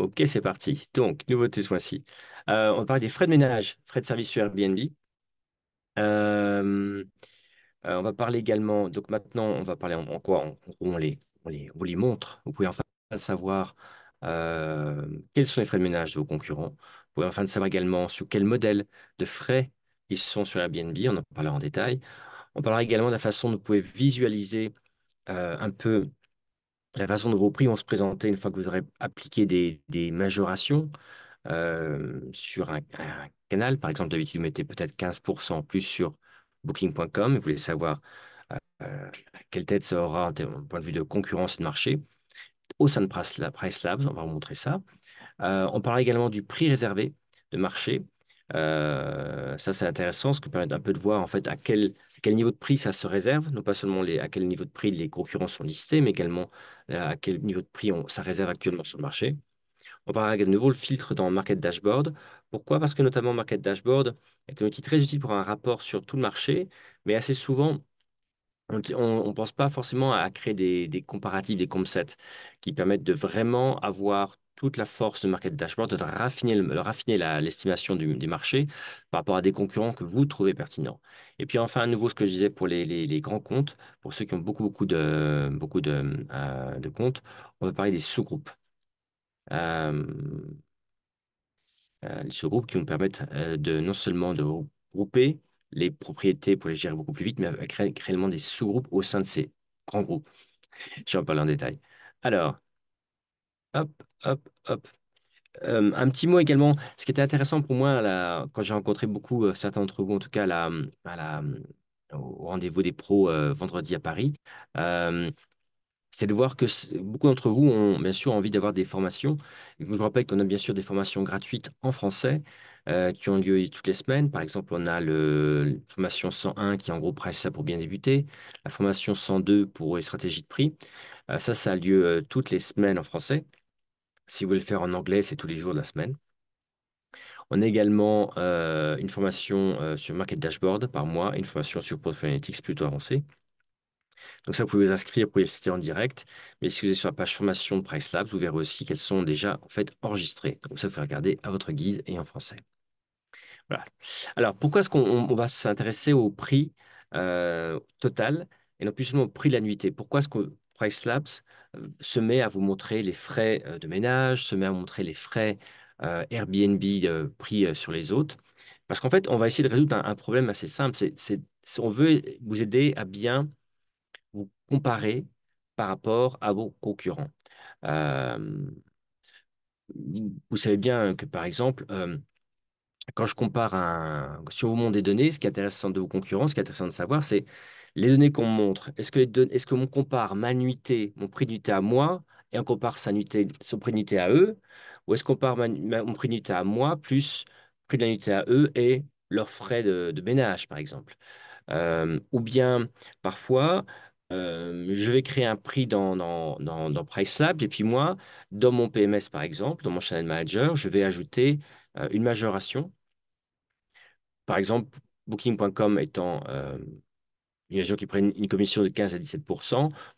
Ok, c'est parti. Donc, nouveauté ce mois-ci. Euh, on parle des frais de ménage, frais de service sur Airbnb. Euh, euh, on va parler également, donc maintenant, on va parler en, quoi on, on, les, on, les, on les montre. Vous pouvez enfin savoir euh, quels sont les frais de ménage de vos concurrents. Vous pouvez enfin savoir également sur quel modèle de frais ils sont sur Airbnb. On en parlera en détail. On parlera également de la façon dont vous pouvez visualiser un peu la façon dont vos prix vont se présenter une fois que vous aurez appliqué des, des majorations euh, sur un, canal. Par exemple, d'habitude, vous mettez peut-être 15% en plus sur booking.com. Vous voulez savoir euh, quelle tête ça aura en point de vue de concurrence et de marché. Au sein de Price, Labs, on va vous montrer ça. Euh, on parle également du prix réservé de marché. Euh, ça, c'est intéressant, ce qui permet un peu de voir en fait à quel quel niveau de prix ça se réserve, non pas seulement à quel niveau de prix les concurrents sont listés, mais également euh, à quel niveau de prix ça réserve actuellement sur le marché. On parlera de nouveau le filtre dans Market Dashboard. Pourquoi Parce que notamment Market Dashboard est un outil très utile pour un rapport sur tout le marché, mais assez souvent, on ne pense pas forcément à créer des, des comparatifs, des compsets qui permettent de vraiment avoir toute la force de Market Dashboard, de raffiner, le, raffiner l'estimation du, marchés par rapport à des concurrents que vous trouvez pertinents. Et puis enfin, à nouveau, ce que je disais pour les, grands comptes, pour ceux qui ont beaucoup, beaucoup de, beaucoup de, euh, comptes, on va parler des sous-groupes. Euh, euh, les sous-groupes qui vont permettre de non seulement de grouper les propriétés pour les gérer beaucoup plus vite, mais créer réellement des sous-groupes au sein de ces grands groupes. Je vais en parler en détail. Alors, hop, Hop, hop. un petit mot également, ce qui était intéressant pour moi, quand j'ai rencontré beaucoup, euh, certains d'entre vous en tout cas, au rendez-vous des pros euh, vendredi à Paris, c'est de voir que beaucoup d'entre vous ont bien sûr envie d'avoir des formations. Je vous rappelle qu'on a bien sûr des formations gratuites en français euh, qui ont lieu toutes les semaines. Par exemple, on a la formation 101 qui en gros presse ça pour bien débuter, la formation 102 pour les stratégies de prix. ça, ça a lieu toutes les semaines en français. Si vous voulez le faire en anglais, c'est tous les jours de la semaine. On a également euh, une formation euh, sur Market Dashboard par mois, une formation sur Portfolio Analytics plutôt avancée. Donc ça, vous pouvez vous inscrire pour le citer en direct. Mais si vous êtes sur la page formation de Price Labs, vous verrez aussi qu'elles sont déjà en fait enregistrées. Donc ça, vous pouvez regarder à votre guise et en français. Voilà. Alors, pourquoi est-ce qu'on va s'intéresser au prix euh, total et non plus seulement au prix de l'annuité Pourquoi est-ce que Price Labs euh, se met à vous montrer les frais euh, de ménage, se met à montrer les frais euh, Airbnb pris sur les autres, Parce qu'en fait, on va essayer de résoudre un, problème assez simple. C'est, on veut vous aider à bien vous comparer par rapport à vos concurrents. vous savez bien que, par exemple, quand je compare un, sur vous monde des données, ce qui est intéressant de vos concurrents, ce qui est intéressant de savoir, c'est les données qu'on montre, est-ce que, est compare ma nuitée, mon prix d'unité à moi, et on compare sa nuitée, son prix d'unité à eux, ou est-ce qu'on compare mon prix d'unité à moi plus prix de nuitée à eux et leurs frais de, ménage, par exemple Ou bien, parfois, je vais créer un prix dans, dans, dans, et puis moi, dans mon PMS, par exemple, dans mon Channel Manager, je vais ajouter une majoration. Par exemple, Booking.com étant il y a des gens qui prennent une commission de 15 à 17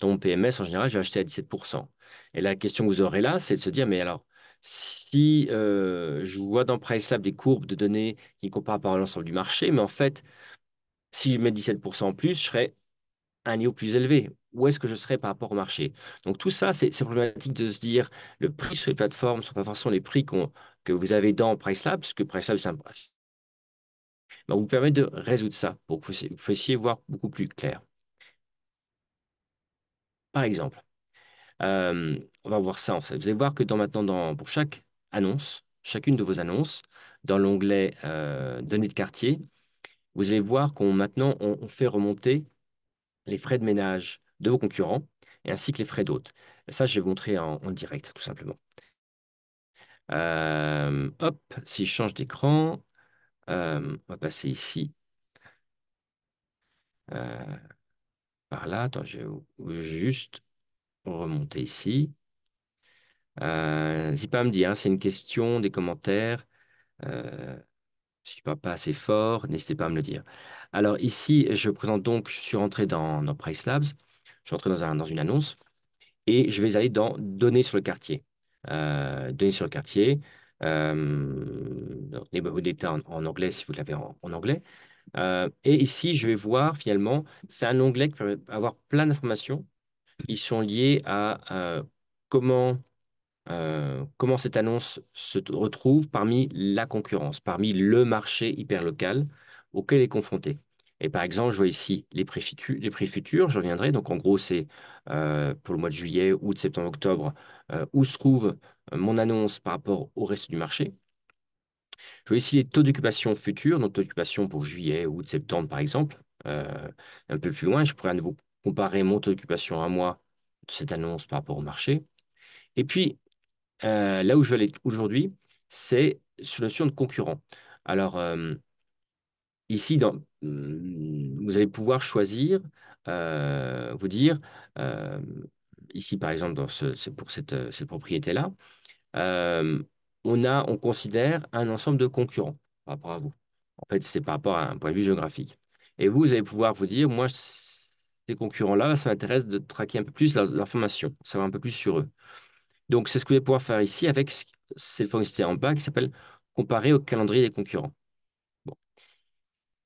Dans mon PMS, en général, je vais acheter à 17 Et la question que vous aurez là, c'est de se dire, mais alors, si euh, je vois dans PriceLab des courbes de données qui comparent par l'ensemble du marché, mais en fait, si je mets 17 en plus, je serai à un niveau plus élevé. Où est-ce que je serai par rapport au marché Donc tout ça, c'est problématique de se dire, le prix sur les plateformes ne sont pas forcément les prix que vous avez dans PriceLab, parce que PriceLab, c'est un, va ben, vous permet de résoudre ça pour que vous puissiez voir beaucoup plus clair. Par exemple, euh, on va voir ça. En fait. Vous allez voir que dans, pour chaque annonce, chacune de vos annonces, dans l'onglet euh, Données de quartier, vous allez voir qu'on maintenant on, fait remonter les frais de ménage de vos concurrents et ainsi que les frais d'hôtes. Ça, je vais vous montrer en, direct, tout simplement. Euh, hop, si je change d'écran, euh, on va passer ici. Euh, par là. Attends, je vais juste remonter ici. Euh, n'hésitez pas à me dire, hein, c'est une question, des commentaires. si je ne parle pas assez fort, n'hésitez pas à me le dire. Alors ici, je présente donc, je suis rentré dans, Price Labs, je suis rentré dans, une annonce, et je vais aller dans Données sur le quartier. données sur le quartier, neighborhood en, en, anglais si vous l'avez en, anglais. et ici, je vais voir finalement, c'est un onglet qui permet d'avoir plein d'informations qui sont liées à, comment comment cette annonce se retrouve parmi la concurrence, parmi le marché hyper local auquel elle est confrontée. Et par exemple, je vois ici les prix, futurs, les prix futurs je reviendrai. Donc en gros, c'est pour le mois de juillet, août, septembre, octobre, où se trouve euh, mon annonce par rapport au reste du marché. Je vois ici les taux d'occupation futurs, donc taux d'occupation pour juillet, août, septembre par exemple. Euh, un peu plus loin, je pourrais à nouveau comparer mon taux d'occupation à moi de cette annonce par rapport au marché. Et puis, euh, là où je vais aller aujourd'hui, c'est sur la notion de concurrent. Alors, ici, hmm, vous allez pouvoir choisir, vous dire, ici par exemple, dans pour cette propriété-là, euh, on, a, on considère un ensemble de concurrents par rapport à vous. En fait, c'est par rapport à un point de vue géographique. Et vous, vous allez pouvoir vous dire, moi, ces concurrents-là, ça m'intéresse de traquer un peu plus leur, formation, savoir un peu plus sur eux. Donc, c'est ce que vous allez pouvoir faire ici avec cette fonctionnalité en bas qui s'appelle comparer au calendrier des concurrents.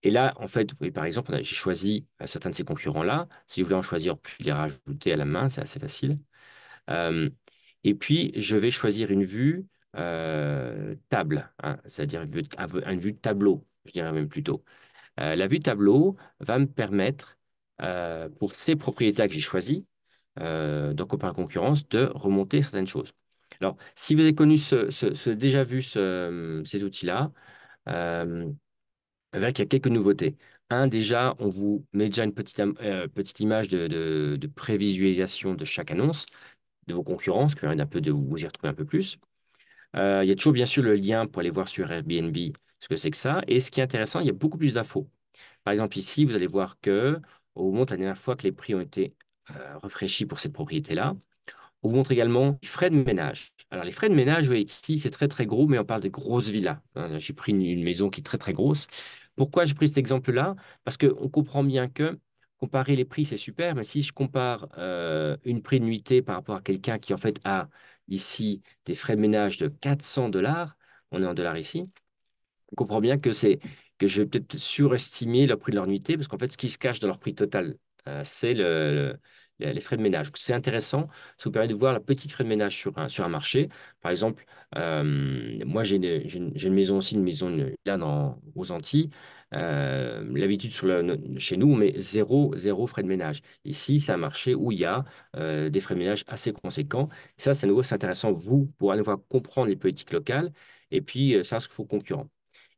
Et là, en fait, vous voyez, par exemple, j'ai choisi euh, certains de ces concurrents-là. Si vous voulez en choisir, puis les rajouter à la main, c'est assez facile. Euh, et puis, je vais choisir une vue euh, table, hein, c'est-à-dire une, vue, tableau, je dirais même plutôt. Euh, la vue tableau va me permettre, euh, pour ces propriétés que j'ai choisies, donc par concurrence, de remonter certaines choses. Alors, si vous avez connu ce, déjà vu cet outil-là, euh, y a quelques nouveautés. Un, déjà, on vous met déjà une petite, petite image de prévisualisation de chaque annonce de vos concurrents, ce qui y un peu de vous y retrouver un peu plus. Euh, il y a toujours bien sûr le lien pour aller voir sur Airbnb ce que c'est que ça. Et ce qui est intéressant, il y a beaucoup plus d'infos. Par exemple, ici, vous allez voir que vous montre la dernière fois que les prix ont été euh, refraîchis pour cette propriété-là. On vous montre également les frais de ménage. Alors, les frais de ménage, vous voyez ici, c'est très, très gros, mais on parle de grosses villas. Hein, j'ai pris une, une, maison qui est très, très grosse. Pourquoi j'ai pris cet exemple-là Parce qu'on comprend bien que comparer les prix, c'est super, mais si je compare euh, une prix de nuitée par rapport à quelqu'un qui, en fait, a ici des frais de ménage de 400 dollars, on est en dollars ici, on comprend bien que c'est que je vais peut-être surestimer le prix de leur nuitée, parce qu'en fait, ce qui se cache dans leur prix total, euh, c'est les frais de ménage. C'est intéressant, ça vous permet de voir la petite frais de ménage sur un, sur marché. Par exemple, euh, moi, j'ai une, maison aussi, une maison là aux Antilles, euh, l'habitude chez nous, mais zéro, frais de ménage. Ici, c'est un marché où il y a euh, des frais de ménage assez conséquents. ça, c'est nouveau, c'est intéressant, vous, pour aller voir, comprendre les politiques locales et puis ça euh, savoir ce qu'il faut concurrent.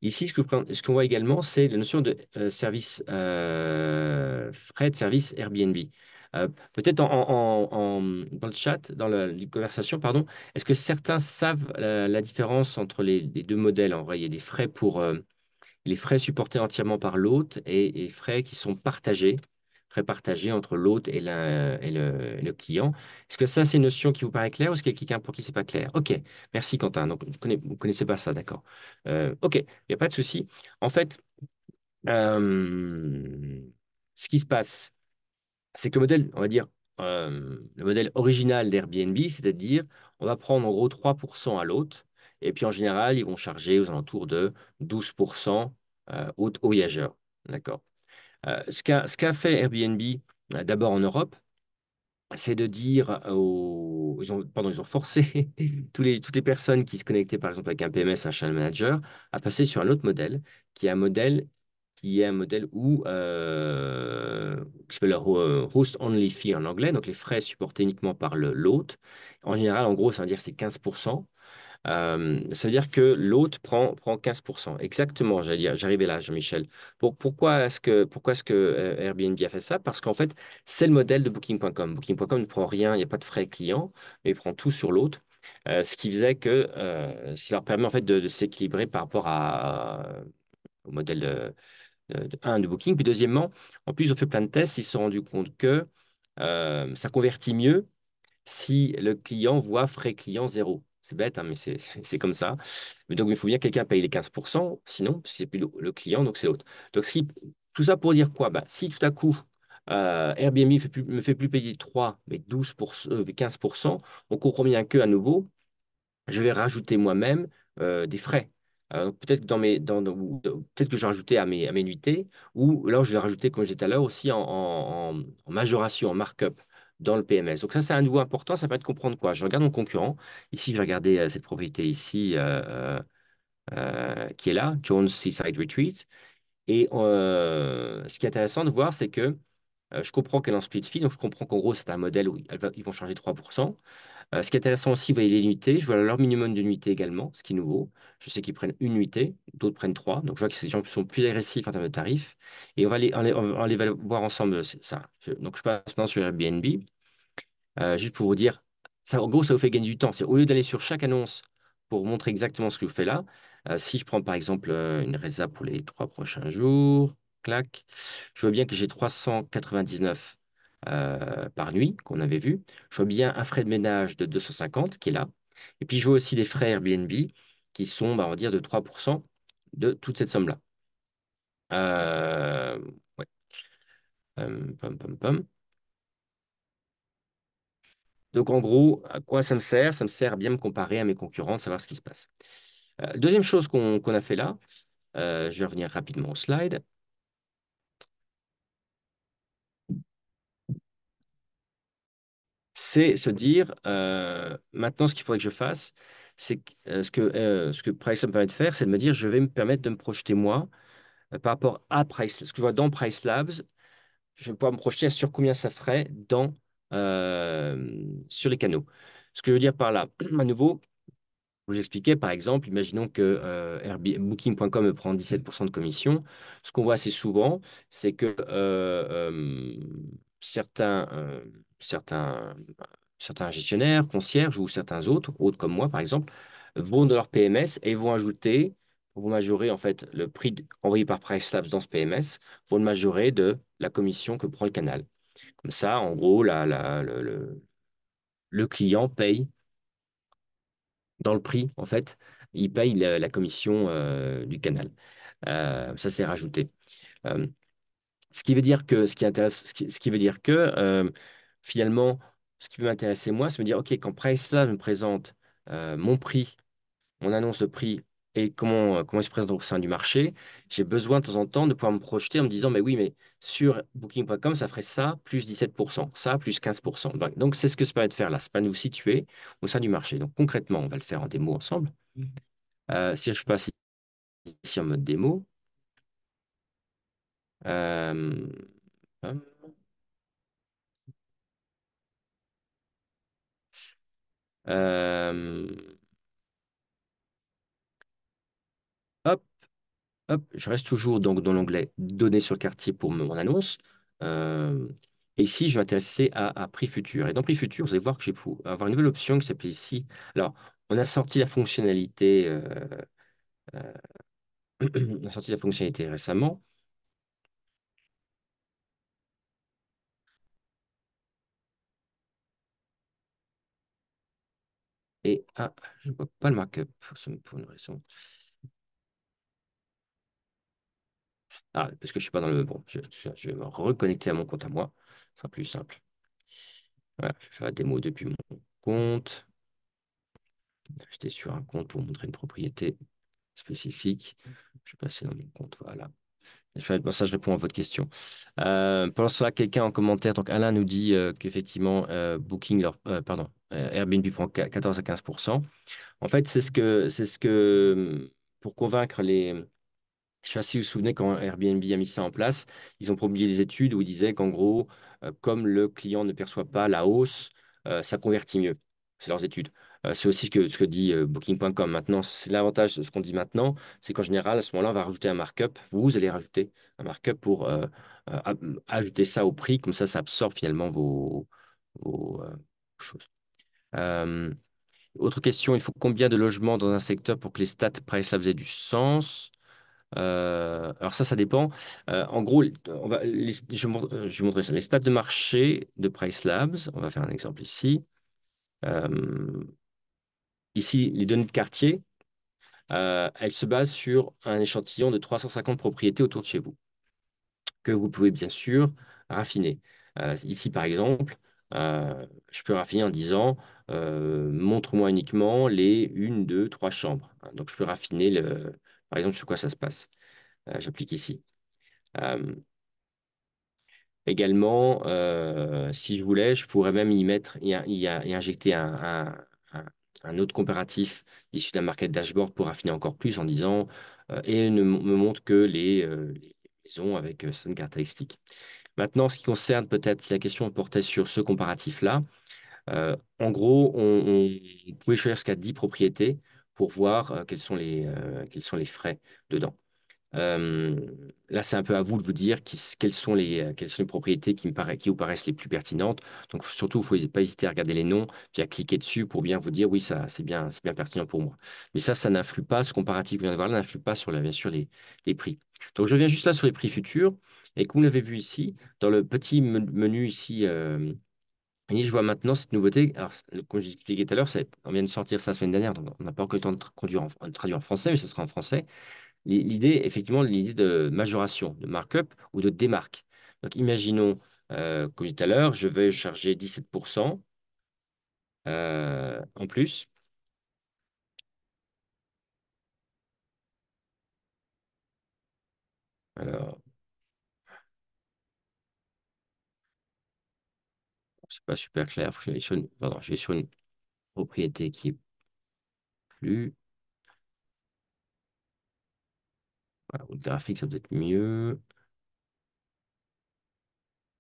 Ici, ce qu'on voit également, c'est la notion de service, frais de service Airbnb. Peut-être dans le chat, dans la, conversation, pardon, est-ce que certains savent la, différence entre les, deux modèles En il y a des frais pour, les frais supportés entièrement par l'hôte et, les frais qui sont partagés, frais partagés entre l'hôte et, et, le, client. Est-ce que ça, c'est une notion qui vous paraît claire ou est-ce qu'il y a quelqu'un pour qui n'est pas clair Ok, merci Quentin. Donc, vous ne connaissez, pas ça, d'accord. Euh, ok, il n'y a pas de souci. En fait, euh, ce qui se passe, c'est que le modèle, on va dire, euh, le modèle original d'Airbnb, c'est-à-dire on va prendre en gros 3% à l'hôte et puis en général, ils vont charger aux alentours de 12% euh, aux voyageurs. D'accord. Euh, ce qu'a fait Airbnb euh, d'abord en Europe, c'est de dire aux. Ils ont, pardon, ils ont forcé tous les, toutes les personnes qui se connectaient par exemple avec un PMS, un channel manager, à passer sur un autre modèle, qui est un modèle, qui est un modèle où, euh, qui s'appelle host only fee en anglais, donc les frais supportés uniquement par l'hôte. En général, en gros, ça veut dire c'est 15% ça veut dire que l'autre prend, prend 15%. Exactement, J'arrivais là, Jean-Michel. pourquoi est-ce que, pourquoi est-ce que Airbnb a fait ça Parce qu'en fait, c'est le modèle de Booking.com. Booking.com ne prend rien, il n'y a pas de frais client, mais il prend tout sur l'autre. ce qui faisait que leur permet en fait de, s'équilibrer par rapport à, au modèle de, de, un de Booking. Puis deuxièmement, en plus, ils ont fait plein de tests, ils se sont rendus compte que ça convertit mieux si le client voit frais client zéro. C'est bête, hein, mais c'est comme ça. Mais donc, il faut bien que quelqu'un paye les 15%, sinon, c'est plus le client, donc c'est l'autre. Donc, tout ça pour dire quoi bah, Si tout à coup, euh, Airbnb ne me fait plus payer 3, mais 12 15%, euh, on comprend bien qu'à nouveau, je vais rajouter moi-même euh, des frais. peut-être dans peut que je vais rajouter à mes, à nuitées, ou alors je vais rajouter, comme disais tout à l'heure, aussi en, en majoration, en markup dans le PMS. Donc ça, c'est un nouveau important, ça permet de comprendre quoi Je regarde mon concurrent, ici, je vais regarder euh, cette propriété ici, euh, euh, qui est là, Jones Seaside Retreat, et ce qui est intéressant de voir, c'est que euh, je comprends qu'elle est en split fee, donc je comprends qu'en gros, c'est un modèle où ils vont changer 3%. Euh, ce qui est intéressant aussi, vous voyez les nuitées. Je vois leur minimum de unité également, ce qui est nouveau. Je sais qu'ils prennent une nuitée, d'autres prennent trois. Donc, je vois que ces gens sont plus agressifs en termes de tarifs. Et on va aller voir ensemble, ça. donc, je passe maintenant sur Airbnb. Euh, juste pour vous dire, ça, en gros, ça vous fait gagner du temps. C'est au lieu d'aller sur chaque annonce pour montrer exactement ce que vous faites là, si je prends par exemple une résa pour les trois prochains jours, je vois bien que j'ai 399 euh, par nuit qu'on avait vu. Je vois bien un frais de ménage de 250 qui est là. Et puis, je vois aussi des frais Airbnb qui sont, bah, dire, de 3% de toute cette somme-là. Euh, hum, Donc, en gros, à quoi ça me sert Ça me sert à bien me comparer à mes concurrents, de savoir ce qui se passe. Euh, deuxième chose qu'on a fait là, je vais revenir rapidement au slide. c'est se dire euh, maintenant, ce qu'il faudrait que je fasse, c'est euh, ce que, euh, ce que Price me permet de faire, c'est de me dire je vais me permettre de me projeter moi par rapport à Price, ce que je vois dans Price Labs, je vais pouvoir me projeter sur combien ça ferait dans, sur les canaux. Ce que je veux dire par là, à nouveau, vous J'expliquais par exemple, imaginons que euh, Booking.com prend 17% de commission. Ce qu'on voit assez souvent, c'est que certains, euh, certains, certains gestionnaires, concierges ou certains autres, autres comme moi par exemple, vont dans leur PMS et vont ajouter, vous majorer en fait le prix envoyé par Price Labs dans ce PMS, vont le majorer de la commission que prend le canal. Comme ça, en gros, le, client paye dans le prix, en fait, il paye la, commission euh, du canal. Euh, ça, c'est rajouté. Ce qui veut dire que, ce qui intéresse, ce qui, veut dire que euh, finalement, ce qui peut m'intéresser moi, c'est me dire, OK, quand PriceLab me présente euh, mon prix, mon annonce de prix et comment, comment il se présente au sein du marché, j'ai besoin de temps en temps de pouvoir me projeter en me disant, mais oui, mais sur booking.com, ça ferait ça plus 17%, ça plus 15%. Donc, c'est ce que ça permet de faire là, c'est pas de nous situer au sein du marché. Donc, concrètement, on va le faire en démo ensemble. Mmh. Euh, si je passe ici en mode démo, euh, hum. euh, hop, hop, je reste toujours donc dans l'onglet Données sur le quartier pour mon annonce. Euh, et ici, je vais m'intéresser à, à, prix futur. Et dans prix futur, vous allez voir que j'ai pu avoir une nouvelle option qui s'appelle ici. Alors, on a sorti la fonctionnalité, on a sorti la fonctionnalité récemment. ah, je ne vois pas le markup pour, une raison. Ah, parce que je ne suis pas dans le. Bon, je, vais me reconnecter à mon compte à moi. Ce sera plus simple. je vais faire la démo depuis mon compte. J'étais sur un compte pour montrer une propriété spécifique. Je vais passer dans mon compte. Voilà ça, je réponds à votre question. Euh, pendant cela, quelqu'un en commentaire, donc Alain nous dit euh, qu'effectivement, euh, Booking, leur, euh, pardon, Airbnb prend 14 à 15 En fait, c'est ce que, c'est ce que, mm, pour convaincre les. Je ne sais pas si vous vous souvenez quand Airbnb a mis ça en place, ils ont publié des études où ils disaient qu'en gros, comme le client ne perçoit pas la hausse, ça convertit mieux. C'est leurs études. Euh, c'est aussi ce que, dit euh, Booking.com maintenant. C'est L'avantage de ce qu'on dit maintenant, c'est qu'en général, à ce moment-là, on va rajouter un markup. Vous allez rajouter un markup pour euh, ajouter ça au prix. Comme ça, ça absorbe finalement vos, choses. Autre question, il faut combien de logements dans un secteur pour que les stats price, Labs aient du sens Alors ça, ça dépend. en gros, je, vais montrer ça. Les stats de marché de Price Labs, on va faire un exemple ici. Ici, les données de quartier, euh, elles se basent sur un échantillon de 350 propriétés autour de chez vous, que vous pouvez bien sûr raffiner. Euh, ici, par exemple, euh, je peux raffiner en disant montre-moi uniquement les 1, 2, 3 chambres. Hein, donc, je peux raffiner, le, par exemple, sur quoi ça se passe. J'applique ici. Également, si je voulais, je pourrais même y mettre, y, injecter un, un autre comparatif issu d'un market dashboard pour affiner encore plus en disant euh, et ne me montre que les, euh, maisons avec euh, certaines caractéristiques. Maintenant, ce qui concerne peut-être si la question portait sur ce comparatif-là, en gros, on, pouvait choisir jusqu'à 10 propriétés pour voir quels, sont les, quels sont les frais dedans là, c'est un peu à vous de vous dire quelles, sont les, euh, quelles sont les propriétés qui, me qui vous paraissent les plus pertinentes. Donc, surtout, il ne faut pas hésiter à regarder les noms, puis à cliquer dessus pour bien vous dire, oui, ça, c'est bien, bien pertinent pour moi. Mais ça, ça n'influe pas, ce comparatif que vous venez de voir là n'influe pas sur, bien sûr, les, prix. Donc, je viens juste là sur les prix futurs. Et comme vous l'avez vu ici, dans le petit menu ici, je vois maintenant cette nouveauté. Alors, comme je l'expliquais tout à l'heure, on vient de sortir ça la semaine dernière, donc on n'a pas encore le temps de, traduire en, de traduire en français, mais ce sera en français l'idée, effectivement, l'idée de majoration, de markup ou de démarque. Donc, imaginons, euh, comme je tout à l'heure, je vais charger 17% euh, en plus. Alors, c'est pas super clair. je, vais sur je vais sur une propriété qui est plus Voilà, graphique, ça peut être mieux.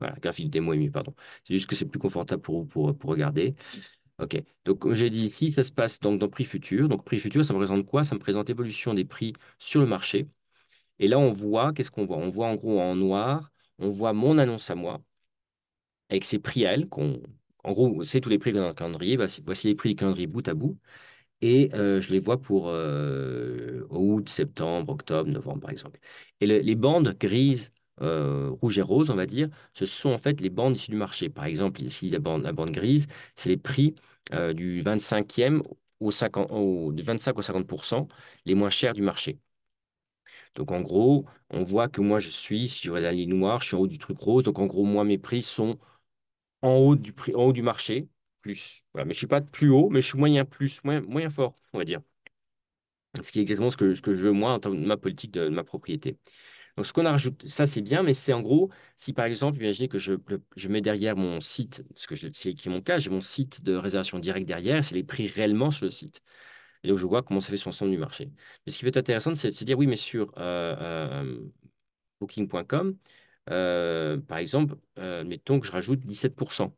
Voilà, graphique démo est mieux, pardon. C'est juste que c'est plus confortable pour vous pour, pour regarder. OK. Donc, j'ai dit ici, ça se passe donc dans prix futur. Donc, prix futur, ça me présente quoi Ça me présente l'évolution des prix sur le marché. Et là, on voit, qu'est-ce qu'on voit On voit en gros en noir, on voit mon annonce à moi, avec ses prix à elle. En gros, c'est tous les prix qu'on dans le calendrier. Bah, voici les prix du calendrier bout à bout et je les vois pour août, septembre, octobre, novembre, par exemple. Et les bandes grises, euh, rouge et roses, on va dire, ce sont en fait les bandes issues du marché. Par exemple, ici, la bande, grise, c'est les prix du 25e au 50, 25 au 50 les moins chers du marché. Donc en gros, on voit que moi je suis sur la ligne noire, je suis en haut du truc rose. Donc en gros, moi mes prix sont en haut du prix, en haut du marché, mais je ne suis pas plus haut, mais je suis moyen plus, moyen, moyen fort, on va dire. Ce qui est exactement ce que, je veux, moi, en termes de ma politique, de, ma propriété. Donc, ce qu'on a rajouté, ça, c'est bien, mais c'est en gros, si par exemple, imaginez que je, mets derrière mon site, ce que qui est mon cas, j'ai mon site de réservation directe derrière, c'est les prix réellement sur le site. Et donc, je vois comment ça fait son l'ensemble du marché. Mais ce qui peut être intéressant, c'est de se dire, oui, mais sur euh, euh, booking.com, euh, par exemple, mettons que je rajoute 17%.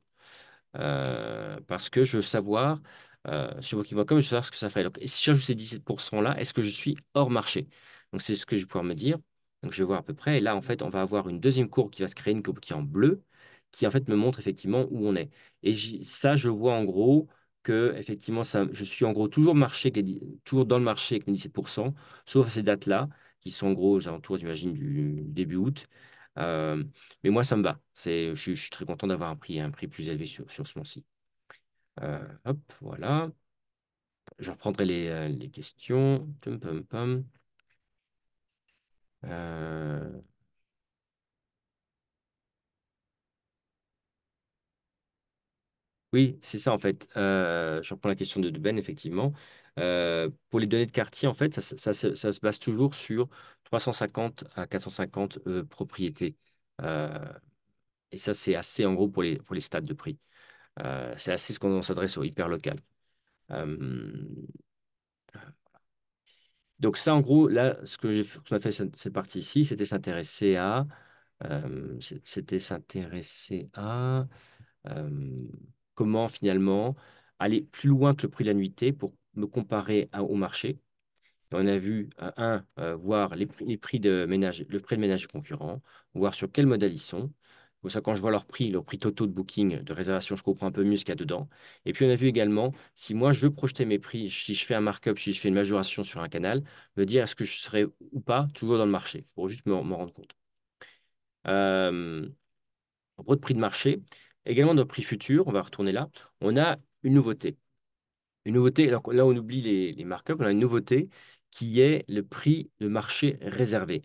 Euh, parce que je veux savoir euh, sur comme je veux savoir ce que ça fait. Donc, si j'ajoute ces 17%-là, est-ce que je suis hors marché Donc, c'est ce que je vais pouvoir me dire. Donc, je vais voir à peu près. Et là, en fait, on va avoir une deuxième courbe qui va se créer, une courbe qui est en bleu, qui en fait me montre effectivement où on est. Et ça, je vois en gros que effectivement, ça, je suis en gros toujours, marché, toujours dans le marché avec mes 17%, sauf ces dates-là, qui sont en gros aux alentours, j'imagine, du début août mais moi, ça me va. je, suis très content d'avoir un prix, un prix plus élevé sur, ce mois-ci. hop, voilà. Je reprendrai les, euh, les questions. Oui, c'est ça en fait. je reprends la question de Ben, effectivement. Euh, pour les données de quartier, en fait, ça, se base toujours sur 350 à 450 euh, propriétés. Euh, et ça, c'est assez, en gros, pour les, stades de prix. c'est assez ce qu'on s'adresse au hyper local. donc ça, en gros, là, ce que j'ai fait cette, partie ici, c'était s'intéresser à... c'était s'intéresser à... comment finalement aller plus loin que le prix de la nuitée pour me comparer à, au marché. On a vu, euh, un, euh, voir les prix, les prix, de ménage, le prix de ménage concurrent, voir sur quel modèle ils sont, ça, quand je vois leur prix, leur prix totaux de booking, de réservation, je comprends un peu mieux ce qu'il y a dedans. Et puis, on a vu également, si moi, je veux projeter mes prix, si je fais un markup, si je fais une majoration sur un canal, me dire est-ce que je serai ou pas toujours dans le marché, pour juste me rendre compte. Euh, en gros, de prix de marché, également dans le prix futur, on va retourner là, on a une nouveauté nouveauté, alors là on oublie les, les markups, on a une nouveauté qui est le prix de marché réservé.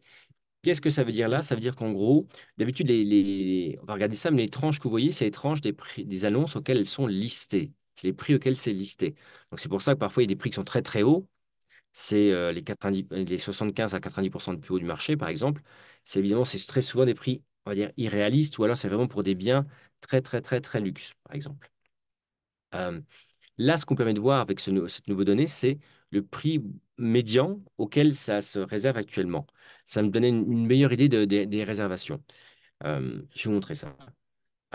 Qu'est-ce que ça veut dire là Ça veut dire qu'en gros, d'habitude, les, on va regarder ça, mais les tranches que vous voyez, c'est les tranches des, annonces auxquelles elles sont listées. C'est les prix auxquels c'est listé. Donc c'est pour ça que parfois, il y a des prix qui sont très très hauts. C'est euh, les, 90, les 75 à 90 de plus haut du marché, par exemple. C'est évidemment, c'est très souvent des prix, on va dire, irréalistes, ou alors c'est vraiment pour des biens très très très très luxe, par exemple. Euh, Là, ce qu'on permet de voir avec ce, cette nouvelle donnée, c'est le prix médian auquel ça se réserve actuellement. Ça me donnait une, meilleure idée des réservations. Euh, je vais vous montrer ça.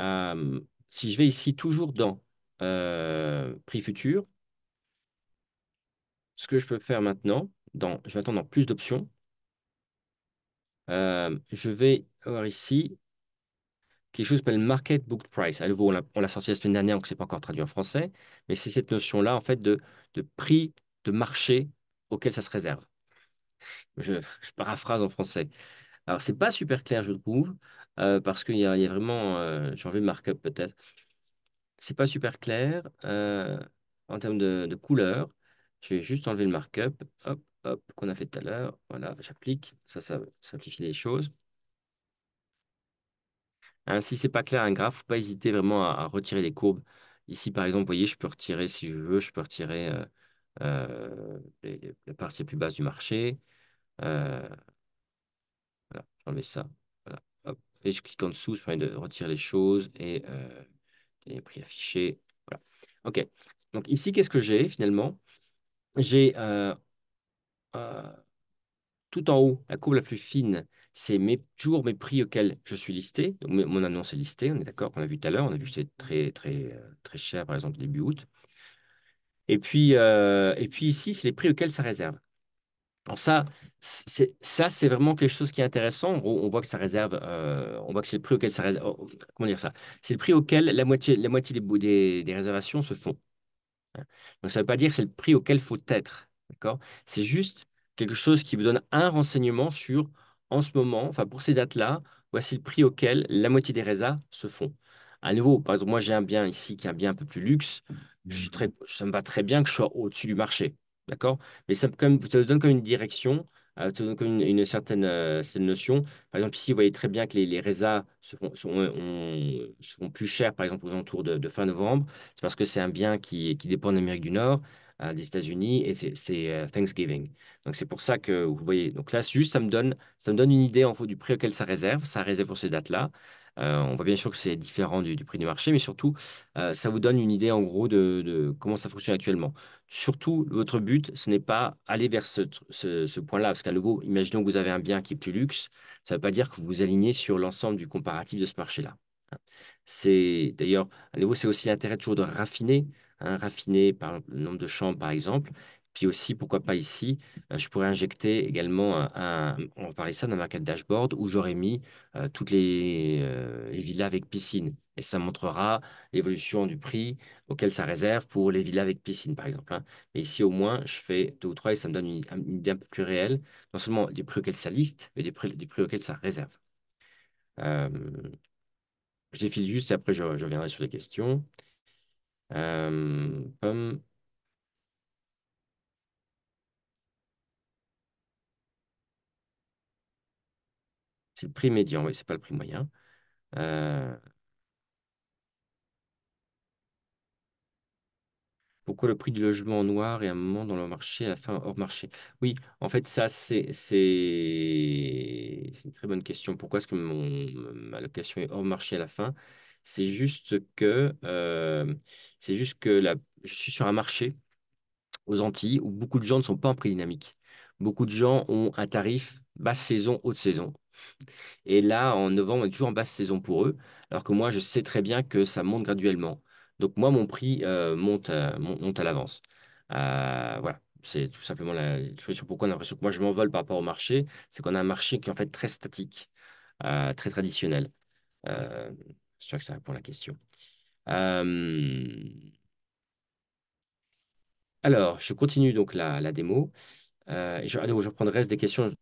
Euh, si je vais ici, toujours dans euh, prix futur, ce que je peux faire maintenant, dans, je vais attendre dans plus d'options. je vais voir ici quelque chose s'appelle market book price. on l'a sorti la semaine dernière, donc ce n'est pas encore traduit en français, mais c'est cette notion-là, en fait, de, de, prix de marché auquel ça se réserve. Je, paraphrase en français. Alors, ce n'est pas super clair, je trouve, euh, parce qu'il y, a vraiment, euh, j'ai envie de markup peut-être, ce n'est pas super clair euh, en termes de, de, couleur. Je vais juste enlever le markup, hop, hop, qu'on a fait tout à l'heure. Voilà, j'applique, ça, ça simplifie les choses. Hein, si ce n'est pas clair un graphe, faut pas hésiter vraiment à, retirer les courbes. Ici, par exemple, vous voyez, je peux retirer, si je veux, je peux retirer la euh, euh, les, parties plus basses du marché. Euh, voilà, j'enlève ça. Et je clique en dessous, ça permet de retirer les choses et euh, les prix affichés. Voilà. OK. Donc ici, qu'est-ce que j'ai finalement J'ai euh, tout en haut la courbe la plus fine c'est toujours mes prix auxquels je suis listé. mon annonce est listée, on est d'accord, on a vu tout à l'heure, on a vu que c'était très, très, euh, très cher, par exemple, début août. Et puis, euh, et puis ici, c'est les prix auxquels ça réserve. Alors ça, c'est, ça, c'est vraiment quelque chose qui est intéressant. On, voit que ça réserve, euh, on voit que c'est le prix auquel ça réserve. Oh, comment dire ça C'est le prix auquel la moitié, la moitié des, des, réservations se font. Hein. Donc ça ne veut pas dire que c'est le prix auquel faut être, d'accord C'est juste quelque chose qui vous donne un renseignement sur en ce moment, enfin pour ces dates-là, voici le prix auquel la moitié des résas se font. À nouveau, par exemple, moi j'ai un bien ici qui est un bien un peu plus luxe, très, ça me va très bien que je sois au-dessus du marché, d'accord Mais ça, quand donne comme une direction, euh, donne une, euh, certaine, notion. Par exemple, ici, vous voyez très bien que les, les se font, sont, euh, plus chers, par exemple, aux alentours de, fin novembre. C'est parce que c'est un bien qui, qui dépend de l'Amérique du Nord. Mmh. des États-Unis et c'est euh, Thanksgiving. Donc c'est pour ça que vous voyez. Donc là, juste ça me donne, ça me donne une idée en fait du prix auquel ça réserve. Ça réserve pour ces dates-là. Euh, on voit bien sûr que c'est différent du, prix du marché, mais surtout, euh, ça vous donne une idée en gros de, comment ça fonctionne actuellement. Surtout, votre but, ce n'est pas aller vers ce, point-là, parce qu'à nouveau, imaginons que vous avez un bien qui est plus luxe, ça ne veut pas dire que vous vous alignez sur l'ensemble du comparatif de ce marché-là. C'est d'ailleurs, à nouveau, c'est aussi l'intérêt toujours de raffiner Hein, raffiné par le nombre de chambres, par exemple. Puis aussi, pourquoi pas ici, euh, je pourrais injecter également, un, va on parlait ça dans ma carte dashboard où j'aurais mis euh, toutes euh, les, villas avec piscine. Et ça montrera l'évolution du prix auquel ça réserve pour les villas avec piscine, par exemple. Hein. Mais ici, au moins, je fais deux ou trois et ça me donne une, idée un peu plus réelle, non seulement du prix auquel ça liste, mais du prix, prix auquel ça réserve. je défile juste et après, je, je reviendrai sur les questions. Euh, c'est le prix médian, oui, c'est pas le prix moyen. Euh, Pourquoi le prix du logement noir et à un moment dans le marché, à la fin hors marché Oui, en fait, ça, c'est une très bonne question. Pourquoi est-ce que mon, ma location est hors marché à la fin c'est juste que, euh, c'est juste que je suis sur un marché aux Antilles où beaucoup de gens ne sont pas en prix dynamique. Beaucoup de gens ont un tarif basse saison, haute saison. Et là, en novembre, on est toujours en basse saison pour eux, alors que moi, je sais très bien que ça monte graduellement. Donc moi, mon prix euh, monte, euh, monte à l'avance. voilà. C'est tout simplement la solution. Pourquoi on a l'impression que moi je m'envole par rapport au marché C'est qu'on a un marché qui est en fait très statique, très traditionnel sûr que ça répond à la question. Euh, alors, je continue donc la, démo. Euh, je, reprendrai le reste des questions de,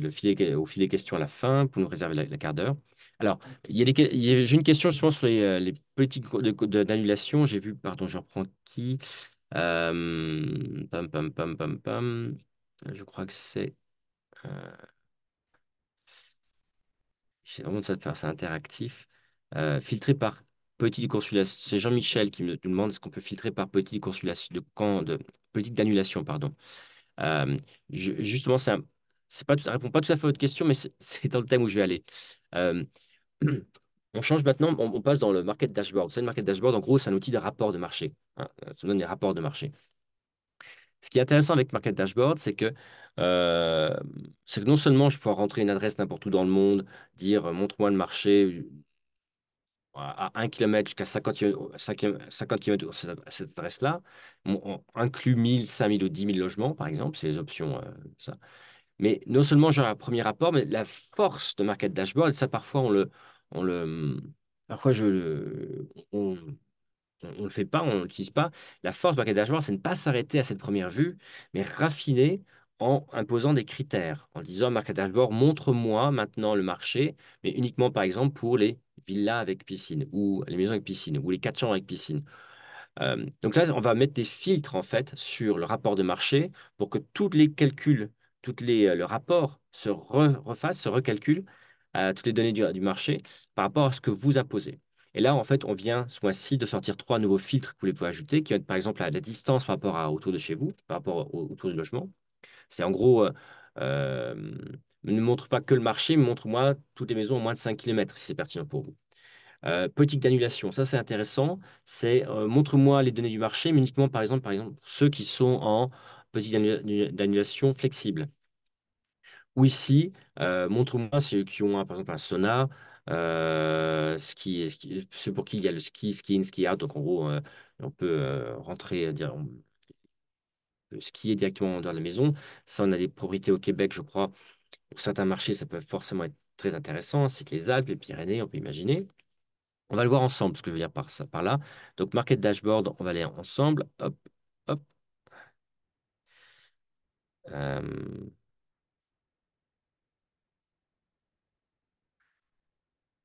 le filet, au questions à la fin pour nous réserver la quart d'heure. Alors, j'ai une question justement sur les, euh, les politiques d'annulation. J'ai vu, pardon, je reprends qui pam, pam, pam, pam, pam. Je crois que c'est. J'ai vraiment de ça de faire c'est interactif. Euh, filtré par petit consulation. C'est Jean-Michel qui me demande est-ce qu'on peut filtrer par petit de, quand, de politique d'annulation, pardon. Euh, justement, ça ne répond pas tout à fait à votre question, mais c'est dans le thème où je vais aller. Euh, on change maintenant, on, passe dans le market dashboard. C'est le market dashboard, en gros, c'est un outil de rapport de marché. Hein, euh, ça donne des rapports de marché. Ce qui est intéressant avec Market Dashboard, c'est que, euh, que non seulement je peux rentrer une adresse n'importe où dans le monde, dire montre-moi le marché, à 1 km jusqu'à 50, km à cette adresse-là, on inclut 1000, 5000 ou 10 000 logements, par exemple, c'est les options. Euh, ça. Mais non seulement j'ai un premier rapport, mais la force de Market Dashboard, ça parfois on le. On le parfois je, on, on ne le fait pas, on ne l'utilise pas. La force de Market Dashboard, c'est ne pas s'arrêter à cette première vue, mais raffiner en imposant des critères, en disant Market Dashboard, montre-moi maintenant le marché, mais uniquement par exemple pour les villas avec piscine, ou les maisons avec piscine, ou les quatre chambres avec piscine. Euh, donc ça on va mettre des filtres en fait sur le rapport de marché pour que tous les calculs, toutes les, euh, le rapport se refasse, se recalcule, euh, toutes les données du, marché par rapport à ce que vous imposez. Et là, en fait, on vient ce mois-ci de sortir trois nouveaux filtres que vous pouvez ajouter, qui être, par exemple la, distance par rapport à, autour de chez vous, par rapport autour du logement, c'est en gros, euh, euh, ne montre pas que le marché, mais montre-moi toutes les maisons en moins de 5 km si c'est pertinent pour vous. Euh, politique d'annulation, ça c'est intéressant. C'est euh, montre-moi les données du marché, mais uniquement par exemple, par exemple ceux qui sont en politique d'annulation flexible. Ou ici, montre-moi ceux qui ont par exemple un sauna, ceux pour qui il y a le ski, ski in, ski out. Donc, en gros, on peut rentrer, dire, ce qui est directement dans la maison. Ça, on a des propriétés au Québec, je crois. Pour certains marchés, ça peut forcément être très intéressant, c'est que les Alpes, les Pyrénées, on peut imaginer. On va le voir ensemble, ce que je veux dire par ça, par là. Donc, Market Dashboard, on va aller ensemble. Hop, hop. Euh.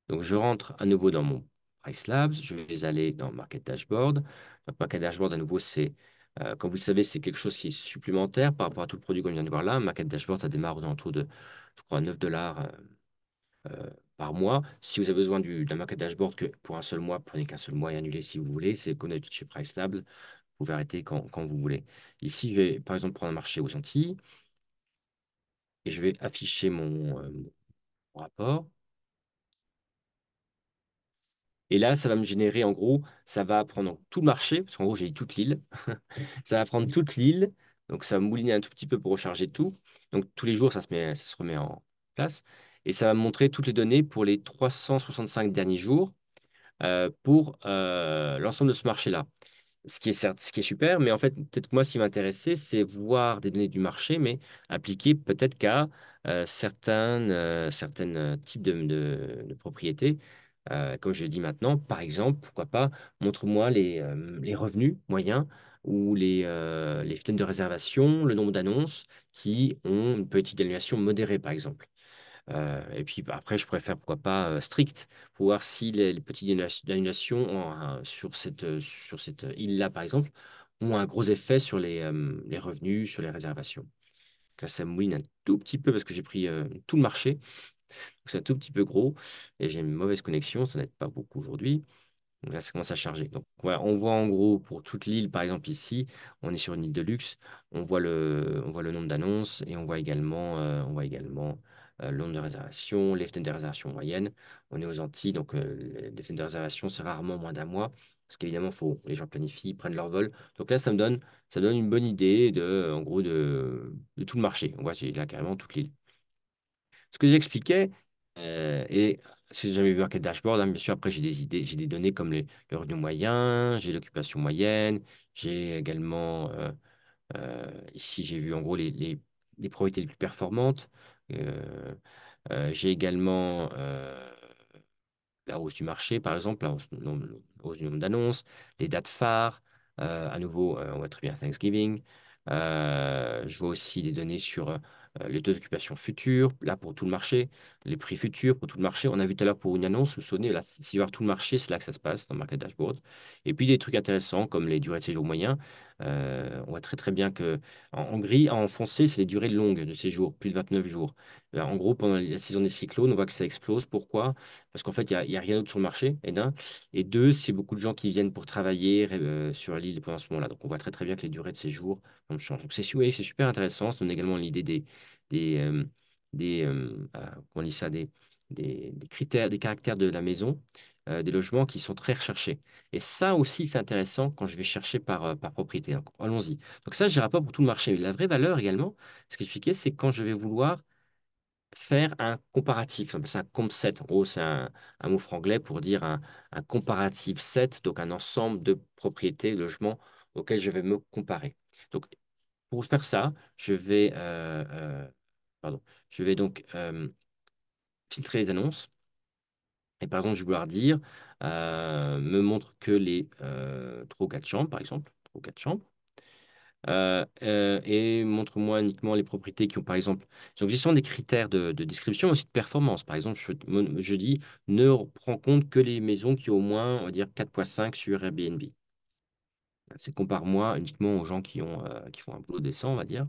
Donc, je rentre à nouveau dans mon Price Labs. Je vais aller dans Market Dashboard. Donc, Market Dashboard, à nouveau, c'est euh, comme vous le savez, c'est quelque chose qui est supplémentaire par rapport à tout le produit qu'on vient de voir là. Maquette dashboard, ça démarre autour de, je crois, 9 dollars euh, euh, par mois. Si vous avez besoin du, de maquette dashboard que pour un seul mois, prenez qu'un seul mois et annulez si vous voulez. C'est connu chez Price Stable. Vous pouvez arrêter quand, vous voulez. Ici, je vais par exemple prendre un marché aux Antilles et je vais afficher mon rapport. Et là, ça va me générer, en gros, ça va prendre tout le marché, parce qu'en gros, j'ai toute l'île. ça va prendre mmh. toute l'île. Donc, ça va mouliner un tout petit peu pour recharger tout. Donc, tous les jours, ça se, remet en place. Et ça va me montrer toutes les données pour les 365 derniers jours euh, pour euh, l'ensemble de ce marché-là. Ce qui, est certes, ce qui est super, mais en fait, peut-être moi, ce qui m'intéressait, c'est voir des données du marché, mais appliquées peut-être qu'à euh, certains types de, de propriétés euh, comme je dit maintenant, par exemple, pourquoi pas, montre-moi les, euh, revenus moyens ou les, euh, de réservation, le nombre d'annonces qui ont une petite annulation modérée, par exemple. Euh, et puis bah, après, je pourrais faire, pourquoi pas, strict, pour voir si les, petites annulations sur cette, cette île-là, par exemple, ont un gros effet sur les, revenus, sur les réservations. ça mouline un tout petit peu parce que j'ai pris tout le marché, c'est un tout petit peu gros et j'ai une mauvaise connexion, ça n'aide pas beaucoup aujourd'hui. là, ça commence à charger. Donc on voit en gros pour toute l'île, par exemple ici, on est sur une île de luxe, on voit le, on voit le nombre d'annonces et on voit également, euh, on voit également euh, de réservation, les fenêtres de réservation moyenne On est aux Antilles, donc euh, les fenêtres de réservation, c'est rarement moins d'un mois, parce qu'évidemment, faut, les gens planifient, prennent leur vol. Donc là, ça me donne, ça donne une bonne idée de, en gros, de, tout le marché. On voit, j'ai là carrément toute l'île. Ce que j'expliquais, euh, et si jamais vu un quel dashboard, hein, bien sûr, après, j'ai des idées, j'ai des données comme les, le revenu moyen, j'ai l'occupation moyenne, j'ai également, euh, euh, ici, j'ai vu en gros les, les, les les plus performantes. Euh, j'ai également la hausse du marché, par exemple, la hausse, du nombre d'annonces, les dates phares. à nouveau, on va très bien Thanksgiving. je vois aussi des données sur euh, les taux d'occupation futurs, là pour tout le marché, les prix futurs pour tout le marché. On a vu tout à l'heure pour une annonce, vous sonnez, s'il si voir tout le marché, c'est là que ça se passe dans Market Dashboard. Et puis des trucs intéressants comme les durées de séjour moyens, euh, on voit très très bien que en, gris, en foncé, c'est les durées longues de séjour, plus de 29 jours. Euh, en gros, pendant la saison des cyclones, on voit que ça explose. Pourquoi Parce qu'en fait, il n'y a, rien d'autre sur le marché, et d'un. Et deux, c'est beaucoup de gens qui viennent pour travailler euh, sur l'île pendant ce moment-là. Donc, on voit très, très bien que les durées de séjour changent Donc, c'est super intéressant. Ça donne également l'idée des, des, ah, ça, des, des, critères, des caractères de la maison, euh, des logements qui sont très recherchés. Et ça aussi, c'est intéressant quand je vais chercher par, euh, par propriété. allons-y. Donc ça, j'ai pas pour tout le marché. Mais la vraie valeur également, ce que j'expliquais, c'est quand je vais vouloir faire un comparatif. C'est un comp set. En gros, c'est un, mot franglais pour dire un, un comparatif set, donc un ensemble de propriétés, logements auxquels je vais me comparer. Donc, pour faire ça, je vais, euh, pardon, je vais donc filtrer les annonces. Et par exemple, je vais vouloir dire, euh, me montre que les euh, 3 ou 4 chambres, par exemple, 3 ou chambres, euh, euh, et montre-moi uniquement les propriétés qui ont, par exemple, donc ce des critères de, description description, aussi de performance. Par exemple, je, dis, ne prends compte que les maisons qui ont au moins, on va dire, 4.5 sur Airbnb. C'est compare-moi uniquement aux gens qui, ont, qui font un boulot décent, on va dire.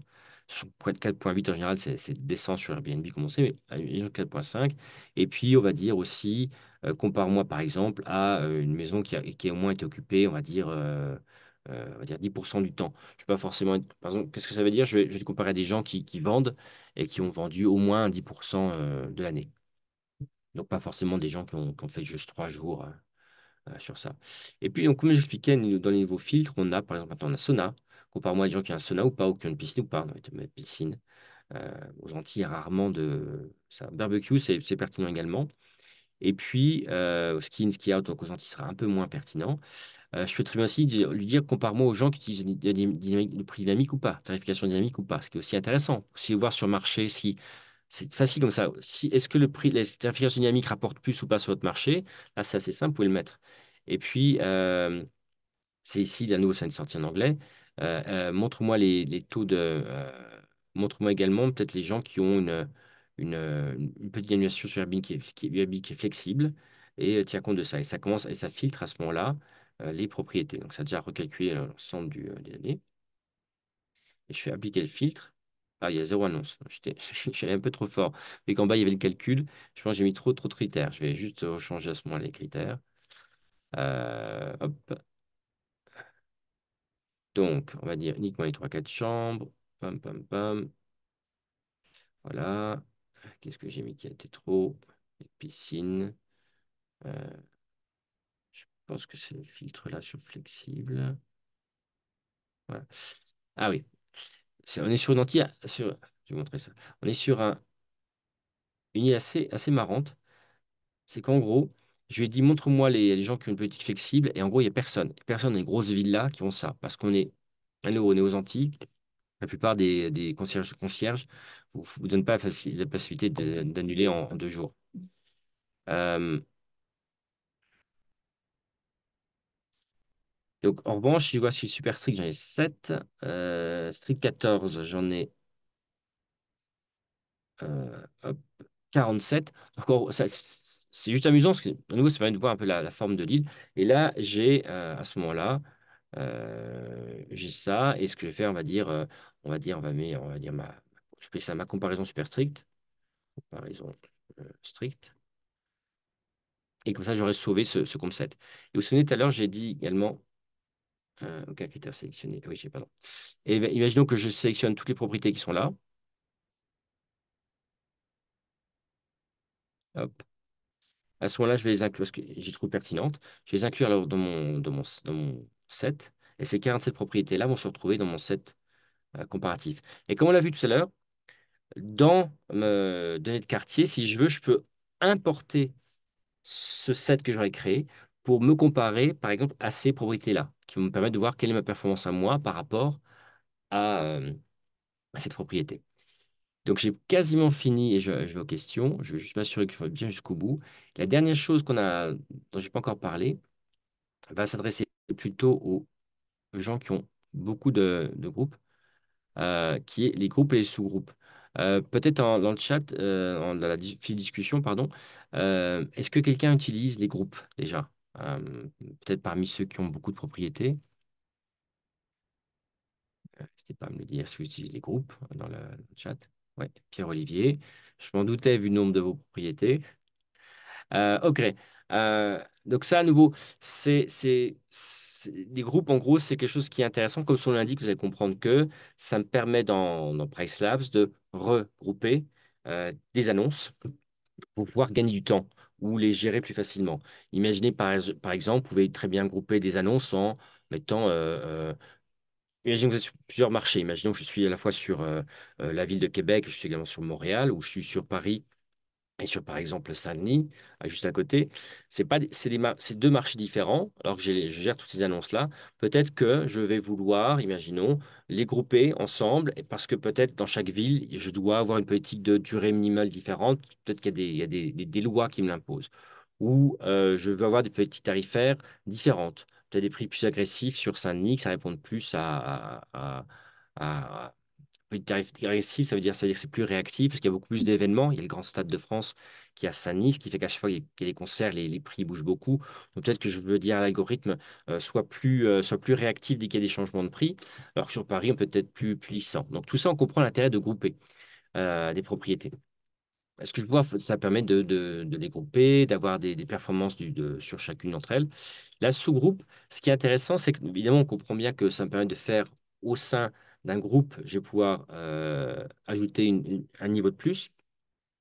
4.8 en général, c'est décent sur Airbnb comme on sait, mais 4.5. Et puis, on va dire aussi, euh, compare-moi par exemple à euh, une maison qui a, qui au moins été occupée, on va dire, euh, on va dire 10% du temps. Je ne pas forcément. Par exemple, qu'est-ce que ça veut dire je vais, te comparer à des gens qui, vendent et qui ont vendu au moins 10% de l'année. Donc, pas forcément des gens qui ont, fait juste trois jours sur ça. Et puis, donc, comme j'expliquais, dans les nouveaux filtres, on a par exemple maintenant, on Sona Compare-moi à des gens qui ont un sauna ou pas, ou qui ont une piscine ou pas. Non, piscine. Euh, aux Antilles, rarement de. Barbecue, c'est pertinent également. Et puis, euh, au ski in, ski out, donc aux Antilles, sera un peu moins pertinent. Euh, je peux très bien aussi lui dire compare-moi aux gens qui utilisent le prix dynamique ou pas, tarification dynamique ou pas, ce qui est aussi intéressant. Aussi voir sur le marché si c'est facile comme ça. est-ce que le prix, la tarification dynamique rapporte plus ou pas sur votre marché Là, c'est assez simple, vous pouvez le mettre. Et puis, c'est ici, la nouveau, c'est une sortie en anglais. Euh, euh, montre-moi les, taux de. Euh, montre-moi également peut-être les gens qui ont une, une, petite annulation sur Airbnb qui est, flexible et tient compte de ça. Et ça commence et ça filtre à ce moment-là les propriétés. Donc, ça a déjà recalculé l'ensemble des données. Et je fais appliquer le filtre. Ah, il y a zéro annonce. J'étais un peu trop fort. Mais qu'en bas, il y avait le calcul. Je pense que j'ai mis trop, trop de critères. Je vais juste changer à ce moment les critères. hop. Donc, on va dire uniquement les 3-4 chambres. Pam, pam, pam. Voilà. Qu'est-ce que j'ai mis qui a été trop Les piscines. Euh, je pense que c'est le filtre là sur flexible. Voilà. Ah oui. on est sur une je vais montrer ça. On est sur un, une assez, assez marrante. C'est qu'en gros, je lui ai dit, montre-moi les, gens qui ont une politique flexible. Et en gros, il n'y a personne. Personne dans les grosses villas qui ont ça. Parce qu'on est, aux Antilles. La plupart des, concierges, concierges ne vous, donnent pas la possibilité d'annuler en, deux jours. Euh, donc, en revanche, je vois, je suis super strict, j'en ai 7. Euh, strict 14, j'en ai. Euh, hop, 47. C'est juste amusant, parce que, de nouveau, ça permet de voir un peu la, forme de l'île. Et là, j'ai euh, à ce moment-là, euh, j'ai ça. Et ce que je vais faire, on va dire, euh, on va dire, on va, mettre, on va dire ma, je vais ça ma comparaison super stricte. Comparaison stricte. Et comme ça, j'aurais sauvé ce, concept. Et vous vous souvenez, tout à l'heure, j'ai dit également euh, critère sélectionné. Ah oui, j'ai pardon. Et, ben, imaginons que je sélectionne toutes les propriétés qui sont là. À ce moment-là, je vais les inclure, parce que j'y trouve pertinente. Je vais les inclure dans mon, dans mon, dans mon set. Et ces 47 propriétés-là vont se retrouver dans mon set euh, comparatif. Et comme on l'a vu tout à l'heure, dans mes données de quartier, si je veux, je peux importer ce set que j'aurais créé pour me comparer, par exemple, à ces propriétés-là, qui vont me permettre de voir quelle est ma performance à moi par rapport à euh, cette propriété. Donc j'ai quasiment fini et je, vais aux questions. Je vais juste m'assurer que je vais bien jusqu'au bout. La dernière chose qu'on a, dont je n'ai pas encore parlé va s'adresser plutôt aux gens qui ont beaucoup de, groupes, euh, qui est les groupes et les sous-groupes. Euh, peut-être dans le chat, euh, dans la discussion, pardon, est-ce que quelqu'un utilise les groupes déjà Peut-être parmi ceux qui ont beaucoup de propriétés. N'hésitez pas à me le dire si vous utilisez les groupes dans le chat. Oui, Pierre-Olivier. Je m'en doutais vu le nombre de vos propriétés. Euh, ok. Euh, donc ça, à nouveau, c'est des groupes, en gros, c'est quelque chose qui est intéressant. Comme son l'indique, vous allez comprendre que ça me permet dans, Price Labs de regrouper euh, des annonces pour pouvoir gagner du temps ou les gérer plus facilement. Imaginez, par exemple, vous pouvez très bien grouper des annonces en mettant Imaginons que vous êtes sur plusieurs marchés. Imaginons que je suis à la fois sur euh, euh, la ville de Québec, je suis également sur Montréal, ou je suis sur Paris et sur, par exemple, Saint-Denis, juste à côté. C'est pas, deux marchés différents, alors que je gère toutes ces annonces-là. Peut-être que je vais vouloir, imaginons, les grouper ensemble, parce que peut-être dans chaque ville, je dois avoir une politique de durée minimale différente. Peut-être qu'il y a des, lois qui me l'imposent. Ou euh, je veux avoir des politiques tarifaires différentes peut-être des prix plus agressifs sur Saint-Denis, ça répond plus à, à, à, à agressif, ça veut dire, ça veut dire que c'est plus réactif parce qu'il y a beaucoup plus mm. d'événements. Il y a le Grand Stade de France qui est à Saint-Denis, ce qui fait qu'à chaque fois qu'il y a des concerts, les, prix bougent beaucoup. Donc peut-être que je veux dire à l'algorithme euh, soit, plus, euh, soit plus réactif dès qu'il y a des changements de prix, alors que sur Paris, on peut être plus, puissant. Donc tout ça, on comprend l'intérêt de grouper euh, des propriétés. est Ce que je vois, ça permet de, les grouper, d'avoir des, performances sur chacune d'entre elles. La sous-groupe, ce qui est intéressant, c'est qu'évidemment, on comprend bien que ça me permet de faire au sein d'un groupe, je vais pouvoir euh, ajouter un niveau de plus.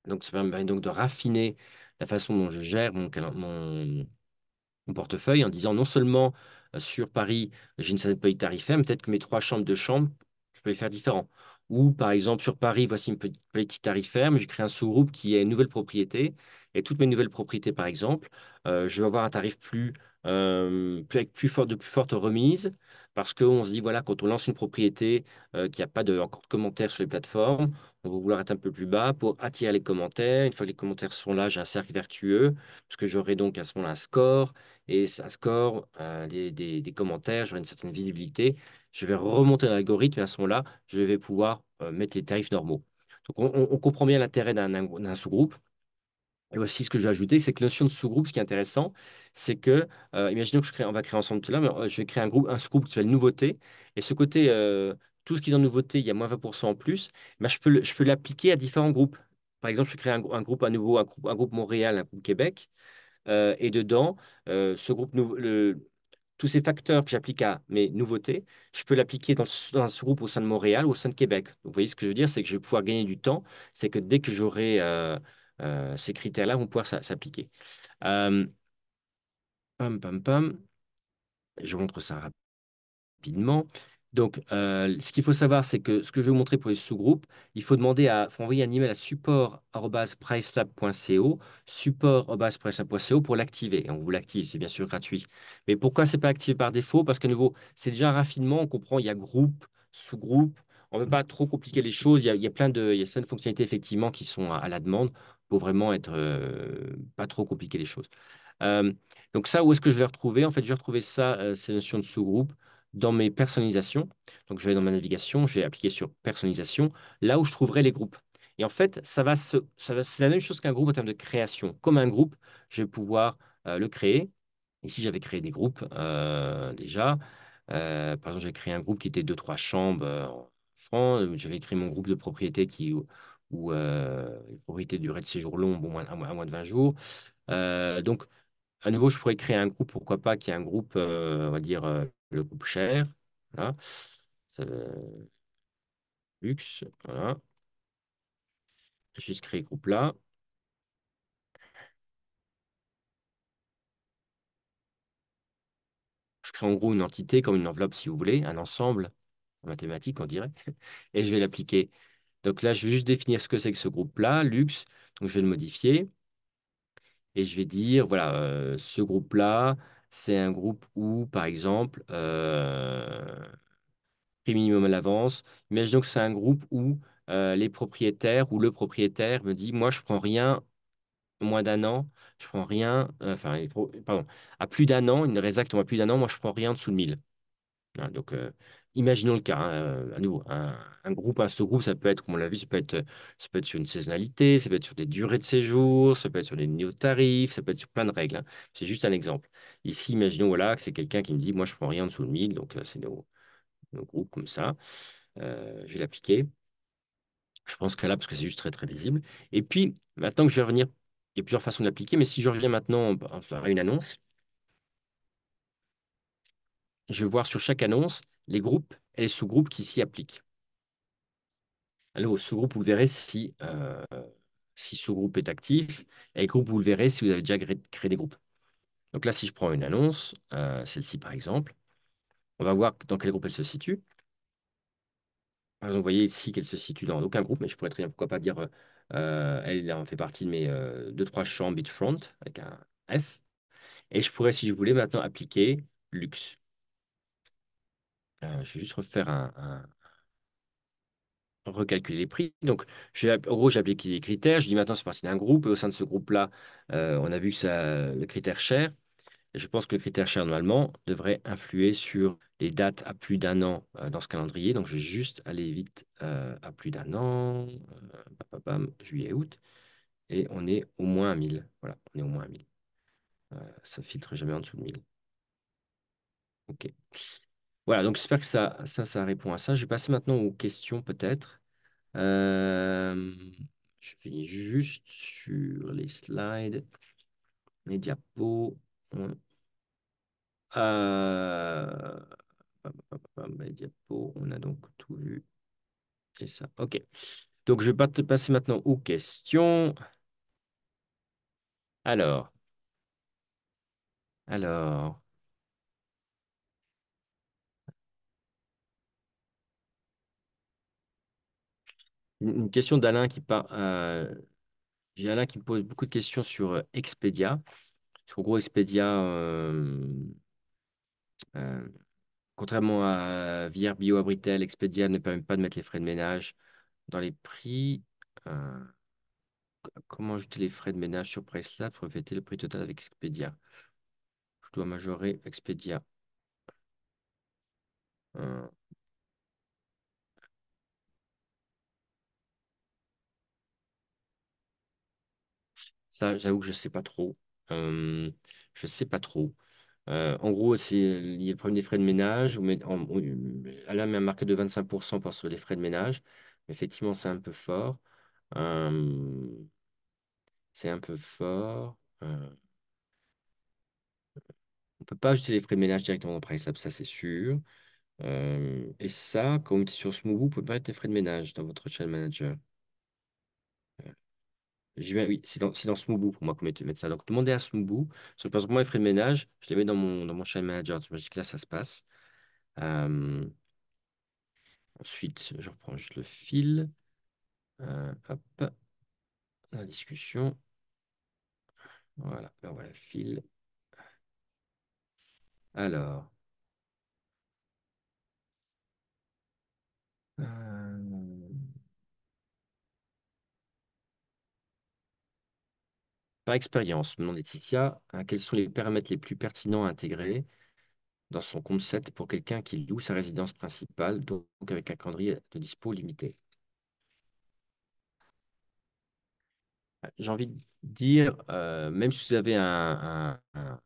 Donc, ça me permet donc de raffiner la façon dont je gère mon, portefeuille en disant non seulement euh, sur Paris, j'ai une certaine politique tarifaire, peut-être que mes trois chambres de chambre, je peux les faire différents. Ou par exemple, sur Paris, voici une politique tarifaire, mais je crée un sous-groupe qui est une nouvelle propriété. Et toutes mes nouvelles propriétés, par exemple, euh, je vais avoir un tarif plus euh, plus, avec plus fort, de plus forte remise, parce qu'on se dit, voilà, quand on lance une propriété, qui euh, qu'il a pas de, encore de commentaires sur les plateformes, on va vouloir être un peu plus bas pour attirer les commentaires. Une fois que les commentaires sont là, j'ai un cercle vertueux, parce que j'aurai donc à ce moment-là un score, et un score, euh, des, commentaires, j'aurai une certaine visibilité. Je vais remonter dans l'algorithme, et à ce moment-là, je vais pouvoir mettre les tarifs normaux. Donc, on, on comprend bien l'intérêt d'un sous-groupe. Et aussi, ce que je vais ajouter, c'est que notion de sous-groupe, ce qui est intéressant, c'est que, euh, imaginons que je crée, on va créer ensemble tout là, mais euh, je vais créer un groupe, un sous-groupe qui s'appelle nouveauté. Et ce côté, euh, tout ce qui est dans nouveauté, il y a moins 20% en plus, mais eh ben, je peux, je peux l'appliquer à différents groupes. Par exemple, je crée un, un groupe à nouveau, un groupe, Montréal, un groupe Québec, et dedans, ce groupe, le, tous ces facteurs que j'applique à mes nouveautés, je peux l'appliquer dans, dans, un sous-groupe au sein de Montréal ou au sein de Québec. vous voyez ce que je veux dire, c'est que je vais pouvoir gagner du temps. C'est que dès que j'aurai euh, ces critères-là vont pouvoir s'appliquer. Euh, pam, pam, pam. Je montre ça rapidement. Donc, euh, ce qu'il faut savoir, c'est que ce que je vais vous montrer pour les sous-groupes, il faut demander à, faut envoyer un email à support@pricelab.co, support@pricelab.co pour l'activer. On vous l'active, c'est bien sûr gratuit. Mais pourquoi c'est pas activé par défaut Parce qu'à nouveau, c'est déjà un raffinement. On comprend, il y a groupe, sous-groupe. On ne veut pas trop compliquer les choses. Il y a, il y a plein de, il y a certaines fonctionnalités effectivement qui sont à la demande pour vraiment être pas trop compliqué les choses. donc ça, où est-ce que je vais retrouver En fait, je vais retrouver ça, ces notions de sous-groupe, dans mes personnalisations. Donc je vais dans ma navigation, j'ai appliqué sur personnalisation, là où je trouverai les groupes. Et en fait, ça va, c'est la même chose qu'un groupe en termes de création. Comme un groupe, je vais pouvoir le créer. Ici, j'avais créé des groupes déjà. par exemple, j'ai créé un groupe qui était deux, trois chambres en France. J'avais créé mon groupe de propriété qui ou euh, une propriété de durée de séjour long, bon, à, moins de 20 jours. Euh, donc, à nouveau, je pourrais créer un groupe, pourquoi pas, qui est un groupe, euh, on va dire, le groupe cher, voilà. luxe, voilà. créer créé groupe là. je crée en gros une entité comme une enveloppe, si vous voulez, un ensemble en mathématiques, on dirait, et je vais l'appliquer donc là, je vais juste définir ce que c'est que ce groupe-là, luxe. Donc, je vais le modifier. Et je vais dire, voilà, euh, ce groupe-là, c'est un groupe où, par exemple, euh, prix minimum à l'avance. Imaginons que c'est un groupe où euh, les propriétaires ou le propriétaire me dit, moi, je prends rien moins d'un an, je prends rien, enfin, pardon, à plus d'un an, exactement à plus d'un an, moi, je prends rien en dessous de 1000. donc, imaginons le cas, hein, euh, à nouveau, un, groupe, un sous-groupe, ça peut être, comme on l'a vu, ça peut être, ça peut être sur une saisonnalité, ça peut être sur des durées de séjour, ça peut être sur des niveaux tarifs, ça peut être sur plein de règles. Hein. C'est juste un exemple. Ici, imaginons voilà, que c'est quelqu'un qui me dit, moi, je ne prends rien en dessous de 1000, donc euh, c'est nos, nos, groupes comme ça. Euh, je vais l'appliquer. Je pense que là, parce que c'est juste très, très visible. Et puis, maintenant que je vais revenir, il y a plusieurs façons d'appliquer, mais si je reviens maintenant à une annonce, je vais voir sur chaque annonce les groupes et les sous-groupes qui s'y appliquent. Alors, ah, au sous-groupe, vous verrez si, euh, si sous-groupe est actif. Et groupe, vous le verrez si vous avez déjà créé, des groupes. Donc là, si je prends une annonce, euh, celle-ci par exemple, on va voir dans quel groupe elle se situe. vous voyez ici qu'elle se situe dans aucun groupe, mais je pourrais très bien, pourquoi pas dire, euh, elle en fait partie de mes deux, trois champs Bitfront avec un F. Et je pourrais, si je voulais, maintenant appliquer luxe. Euh, je vais juste refaire un, recalculer les prix. Donc, en gros, j'ai appliqué les critères. Je dis maintenant, c'est parti d'un groupe. Et au sein de ce groupe-là, euh, on a vu que ça, le critère cher. Je pense que le critère cher, normalement, devrait influer sur les dates à plus d'un an euh, dans ce calendrier. Donc, je vais juste aller vite à plus d'un an, bam, juillet, août. Et on est au moins à 1000. Voilà, on est au moins à 1000. ça filtre jamais en dessous de 1000. OK. Voilà, donc j'espère que ça, ça, répond à ça. Je vais passer maintenant aux questions peut-être. Euh, je finis juste sur les slides, les diapos. diapos, on a donc tout vu. Et ça, ok. Donc je vais passer maintenant aux questions. Alors, alors. Une question d'Alain qui parle. Euh, j'ai Alain qui me pose beaucoup de questions sur euh, Expedia. En gros Expedia, euh, contrairement à Vierbio, Bio Abritel, Expedia ne permet pas de mettre les frais de ménage dans les prix. comment ajouter les frais de ménage sur PriceLab pour refléter le prix total avec Expedia? Je dois majorer Expedia. Ça, j'avoue que je ne sais pas trop. je ne sais pas trop. en gros, c'est il y le problème des frais de ménage. Mais met a un marqué de 25% pour les frais de ménage. Effectivement, c'est un peu fort. c'est un peu fort. on ne peut pas ajouter les frais de ménage directement dans Price ça c'est sûr. et ça, comme vous sur Smoobu, vous peut pas être les frais de ménage dans votre Channel Manager oui, c'est dans, c'est pour moi qu'on tu ça. Donc, demandez à Smooboo. Sauf que moi, les frais de ménage, je les mets dans mon, dans mon manager. Je me dis que là, ça se passe. Euh, ensuite, je reprends juste le fil. Euh, hop, la discussion. Voilà, là, ben voilà le fil. Alors. Euh, expérience, maintenant Laetitia, hein, quels sont les paramètres les plus pertinents à intégrer dans son concept pour quelqu'un qui loue sa résidence principale, donc avec un calendrier de dispo limité J'ai envie de dire, euh, même si vous avez un, un,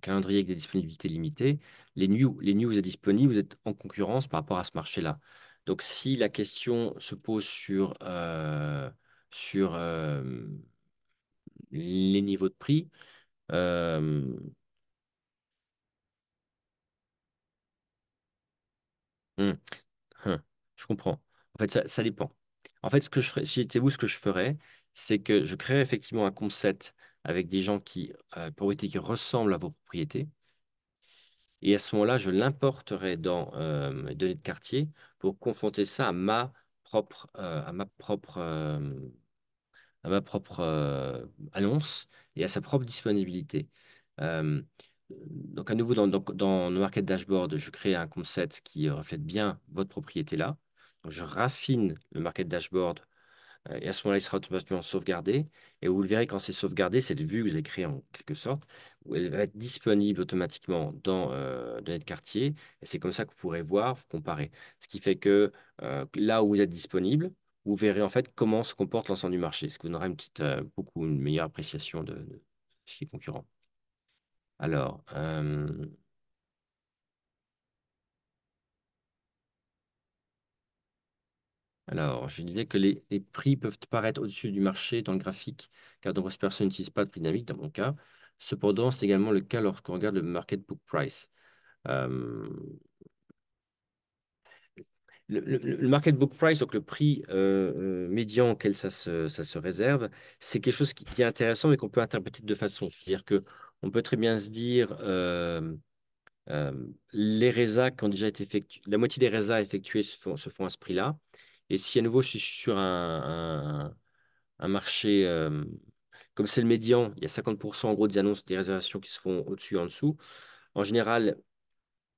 calendrier avec des disponibilités limitées, les nuits, les nuits vous êtes disponible, vous êtes en concurrence par rapport à ce marché-là. Donc, si la question se pose sur euh, sur euh, les niveaux de prix. Euh, hmm, hein, je comprends. En fait, ça, dépend. En fait, ce que je ferais, si j'étais vous, ce que je ferais, c'est que je créerais effectivement un concept avec des gens qui, euh, qui ressemblent à vos propriétés. Et à ce moment-là, je l'importerais dans mes données de quartier pour confronter ça à ma propre, euh, à ma propre, euh, à ma propre euh, annonce et à sa propre disponibilité. donc à nouveau, dans, dans, Market Dashboard, je crée un concept qui reflète bien votre propriété là. Donc je raffine le Market Dashboard et à ce moment-là, il sera automatiquement sauvegardé. Et vous le verrez, quand c'est sauvegardé, cette vue que vous avez créée en quelque sorte, elle va être disponible automatiquement dans, euh, notre quartier. Et c'est comme ça que vous pourrez voir, vous comparer. Ce qui fait que euh, là où vous êtes disponible, vous verrez en fait comment se comporte l'ensemble du marché. Ce qui vous donnera une petite, euh, beaucoup une meilleure appréciation de, de ce qui concurrent. Alors, Alors, je disais que les, prix peuvent paraître au-dessus du marché dans le graphique, car de nombreuses personnes n'utilisent pas de dynamique, dans mon cas. Cependant, c'est également le cas lorsqu'on regarde le market book price. Euh, le, market book price, donc le prix euh, euh, médian auquel ça se, réserve, c'est quelque chose qui, est intéressant mais qu'on peut interpréter de deux façons. C'est-à-dire qu'on peut très bien se dire que les qui ont déjà été effectués, la moitié des résas effectués font, se font à ce prix-là, et si à nouveau je suis sur un, marché, euh, comme c'est le médian, il y a 50% en gros des annonces, des réservations qui se font au-dessus et en dessous. En général,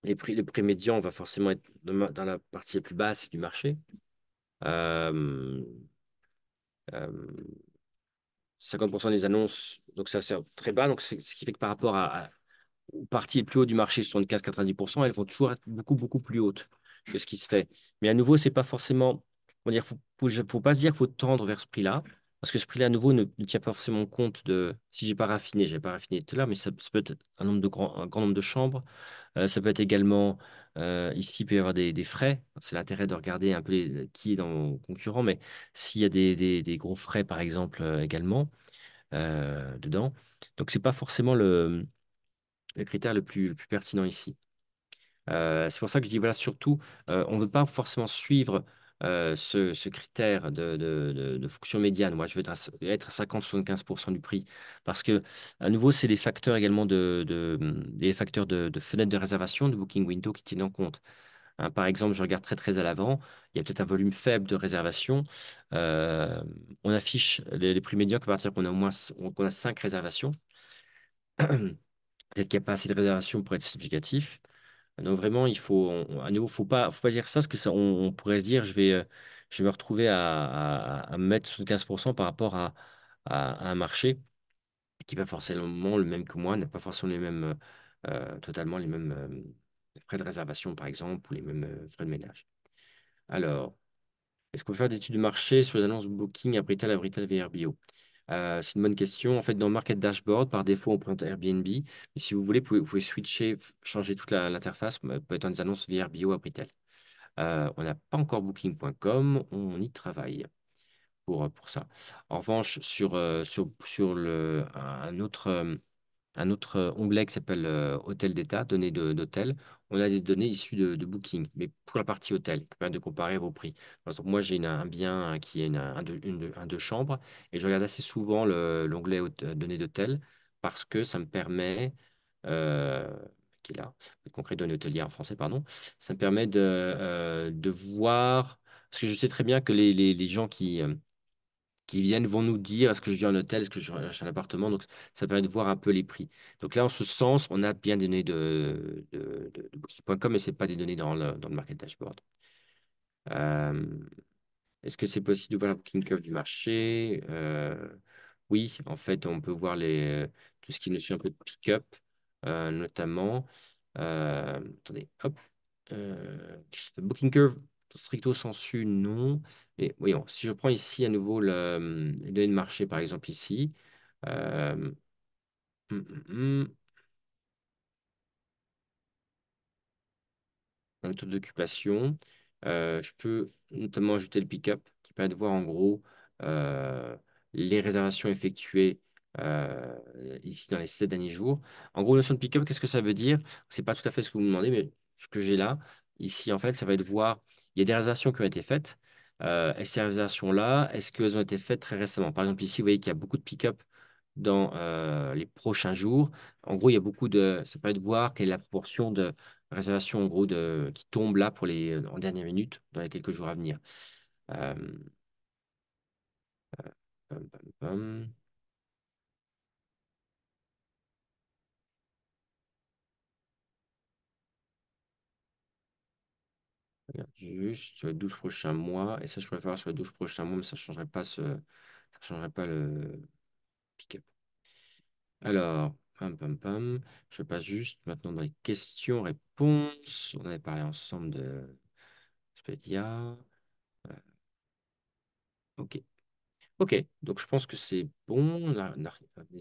les prix, le prix médian va forcément être dans la partie la plus basse du marché. 50% euh, euh, des annonces, donc ça sert très bas. Donc ce qui fait que par rapport à, aux parties les plus hautes du marché, 75-90%, elles vont toujours être beaucoup, beaucoup plus hautes que ce qui se fait. Mais à nouveau, ce n'est pas forcément il dire, faut, faut, pas se dire qu'il faut tendre vers ce prix-là, parce que ce prix-là, à nouveau, ne, tient pas forcément compte de si j'ai pas raffiné, j'ai pas raffiné tout là, mais ça, peut être un nombre de grand, un grand nombre de chambres. Euh, ça peut être également euh, ici, il peut y avoir des, des frais. C'est l'intérêt de regarder un peu qui est dans mon concurrent, mais s'il y a des, des, gros frais, par exemple, euh, également dedans. Donc c'est pas forcément le, le critère le plus, pertinent ici. c'est pour ça que je dis, voilà, surtout, on ne veut pas forcément suivre euh, ce, critère de, fonction médiane. Moi, je veux être à 50-75% du prix. Parce que, à nouveau, c'est les facteurs également de, mmh, facteurs de, fenêtre de réservation de Booking Window qui tiennent en compte. Hein, par exemple, je regarde très très à l'avant, il y a peut-être un volume faible de réservation. Euh, on affiche les, prix médians à partir qu'on a au moins qu'on a 5 réservations. peut-être qu'il n'y a pas assez de réservations pour être significatif. Donc ah vraiment, il faut, à nouveau, faut pas, faut pas dire ça, parce que on, pourrait se dire, je vais, euh, je vais me retrouver à, mettre 75% par rapport à, un marché qui n'est pas forcément le même que moi, n'a pas forcément les mêmes, euh, euh, totalement les mêmes frais de réservation, par exemple, ou les mêmes frais de ménage. Alors, est-ce qu'on peut faire des études de marché sur les annonces Booking, à Abritel, VRBO? Euh, c'est une bonne question. En fait, dans Market Dashboard, par défaut, on prend Airbnb. Mais si vous voulez, vous pouvez, switcher, changer toute l'interface, peut être dans des annonces via Airbnb ou Abritel. Euh, on n'a pas encore booking.com, on y travaille pour, euh, pour ça. En revanche, sur, sur, le, un autre, un autre onglet qui s'appelle Hôtel d'État, données de- d'hôtel, on a des données issues de, Booking, mais pour la partie hôtel, qui permet de comparer vos prix. Par exemple, moi, j'ai un bien hein, qui est un, deux, chambres, et je regarde assez souvent l'onglet euh, données d'hôtel, parce que ça me permet... Euh, qui est là, concret données hôtelières en français, pardon, ça me permet euh, de, voir, parce que je sais très bien que les, les, les gens qui, qui viennent vont nous dire est-ce que je viens en hôtel, est-ce que je cherche un appartement. Donc, ça permet de voir un peu les prix. Donc là, en ce sens, on a bien des données de, de, Booking.com, mais ce n'est pas des données dans le, dans le market dashboard. Euh, est-ce que c'est possible de voir la Booking Curve du marché euh, Oui, en fait, on peut voir les, tout ce qui nous suit, un peu de pick-up, euh, notamment. attendez, hop. Booking Curve Stricto sensu, non. Mais voyons, si je prends ici à nouveau le, les données de marché, par exemple, ici. Euh, hum, hum, hum. un taux d'occupation. Euh, je peux notamment ajouter le pick-up qui permet de voir en gros euh, les réservations effectuées ici dans les 7 derniers jours. En gros, notion de pick-up, qu'est-ce que ça veut dire? Ce n'est pas tout à fait ce que vous me demandez, mais ce que j'ai là, ici, en fait, ça va être voir il y a des réservations qui ont été faites. Euh, et ces réservations-là, est-ce qu'elles ont été faites très récemment Par exemple, ici, vous voyez qu'il y a beaucoup de pick-up dans euh, les prochains jours. En gros, il y a beaucoup de. Ça permet de voir quelle est la proportion de réservations en gros, de, qui tombent là pour les, en dernière minute dans les quelques jours à venir. Euh, juste sur 12 prochains mois. Et ça, je préfère sur les 12 prochains mois, mais ça ne changerait pas ça changerait pas le pick-up. Alors, pam pam Je passe juste maintenant dans les questions-réponses. On avait parlé ensemble de spedia euh, ok. Ok, donc je pense que c'est bon. On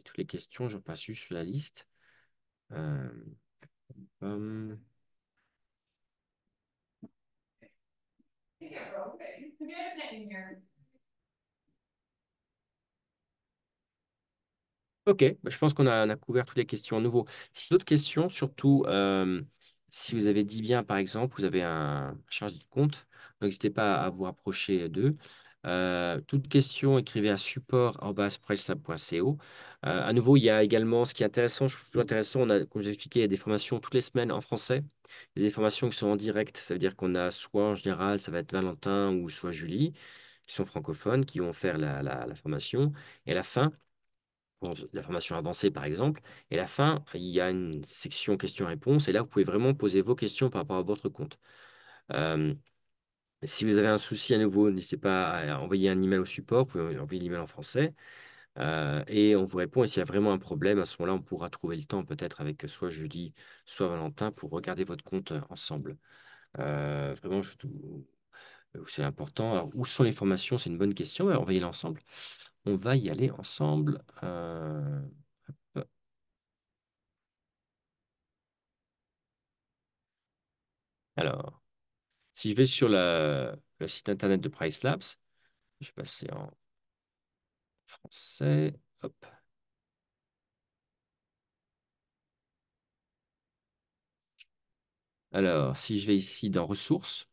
toutes les questions. Je passe juste sur la liste. Euh, Ok, bah, je pense qu'on a, couvert toutes les questions à nouveau. Si d'autres questions, surtout euh, si vous avez dit bien, par exemple, vous avez un charge de compte, n'hésitez pas à vous rapprocher d'eux toute question, écrivez à support.co. Euh, à nouveau, il y a également ce qui est intéressant, je trouve intéressant, on a, comme j'ai expliqué, il y a des formations toutes les semaines en français, des formations qui sont en direct, ça veut dire qu'on a soit en général, ça va être Valentin ou soit Julie, qui sont francophones, qui vont faire la, formation. Et à la fin, la formation avancée par exemple, et à la fin, il y a une section questions-réponses, et là, vous pouvez vraiment poser vos questions par rapport à votre compte. Euh, si vous avez un souci à nouveau, n'hésitez pas à envoyer un email au support, vous pouvez envoyer l'email en français. Euh, et on vous répond. Et s'il y a vraiment un problème, à ce moment-là, on pourra trouver le temps peut-être avec soit Julie, soit Valentin pour regarder votre compte euh, ensemble. Euh, vraiment, c'est important. Alors, où sont les formations C'est une bonne question. on va y aller ensemble. On va y aller ensemble. Alors, si je vais sur le site internet de Price Labs, je vais passer en français. Alors, si je vais ici dans ressources,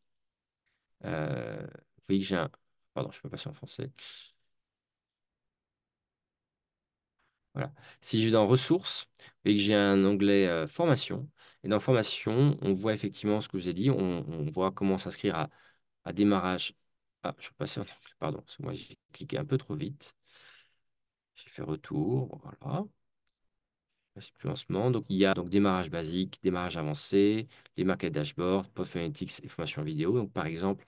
euh, vous voyez que j'ai un. Pardon, je peux passer en français. Si je vais dans ressources et que j'ai un onglet formation, et dans formation, on voit effectivement ce que je vous ai dit, on, voit comment s'inscrire à, démarrage. Ah, je suis passé en pardon, c'est moi j'ai cliqué un peu trop vite. J'ai fait retour, voilà. Plus lancement. Donc, il y a donc démarrage basique, démarrage avancé, les market dashboard, post analytics et formation vidéo. Donc, par exemple,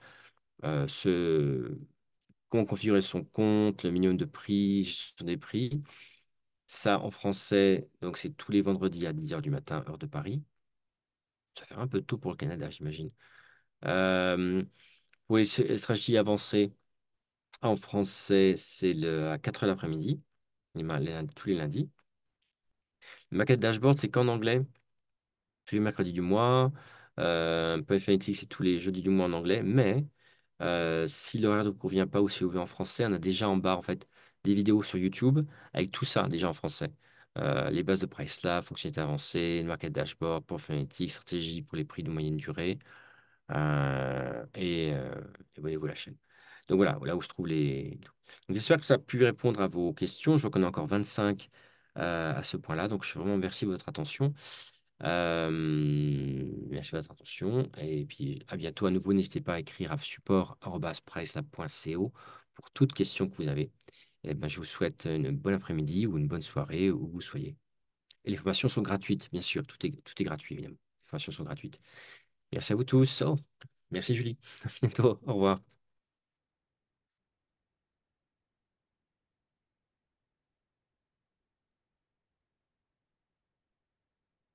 comment configurer son compte, le minimum de prix, gestion des prix. Ça, en français, donc c'est tous les vendredis à 10h du matin, heure de Paris. Ça fait un peu tôt pour le Canada, j'imagine. Euh, pour les stratégies avancées, en français, c'est à 4h l'après-midi, tous les lundis. Le maquette dashboard, c'est qu'en anglais, tous les mercredis du mois. Euh, c'est tous les jeudis du mois en anglais. Mais euh, si l'horaire ne convient pas ou si vous voulez en français, on a déjà en bas, en fait, des vidéos sur YouTube avec tout ça déjà en français. Euh, les bases de PriceLab, fonctionnalités avancées, avancée, le market dashboard, phonétique, stratégie pour les prix de moyenne durée euh, et, euh, voyez abonnez-vous la chaîne. Donc voilà, là où se trouvent les. J'espère que ça a pu répondre à vos questions. Je vois qu'on a encore 25 à ce point-là. Donc je suis vraiment merci de votre attention. merci de votre attention. Et puis à bientôt à nouveau. N'hésitez pas à écrire à support.pricelab.co pour toute question que vous avez. Eh ben, je vous souhaite une bonne après-midi ou une bonne soirée où vous soyez. Et les formations sont gratuites, bien sûr. Tout est, tout est gratuit, évidemment. Les formations sont gratuites. Merci à vous tous. merci Julie. bientôt. Au revoir.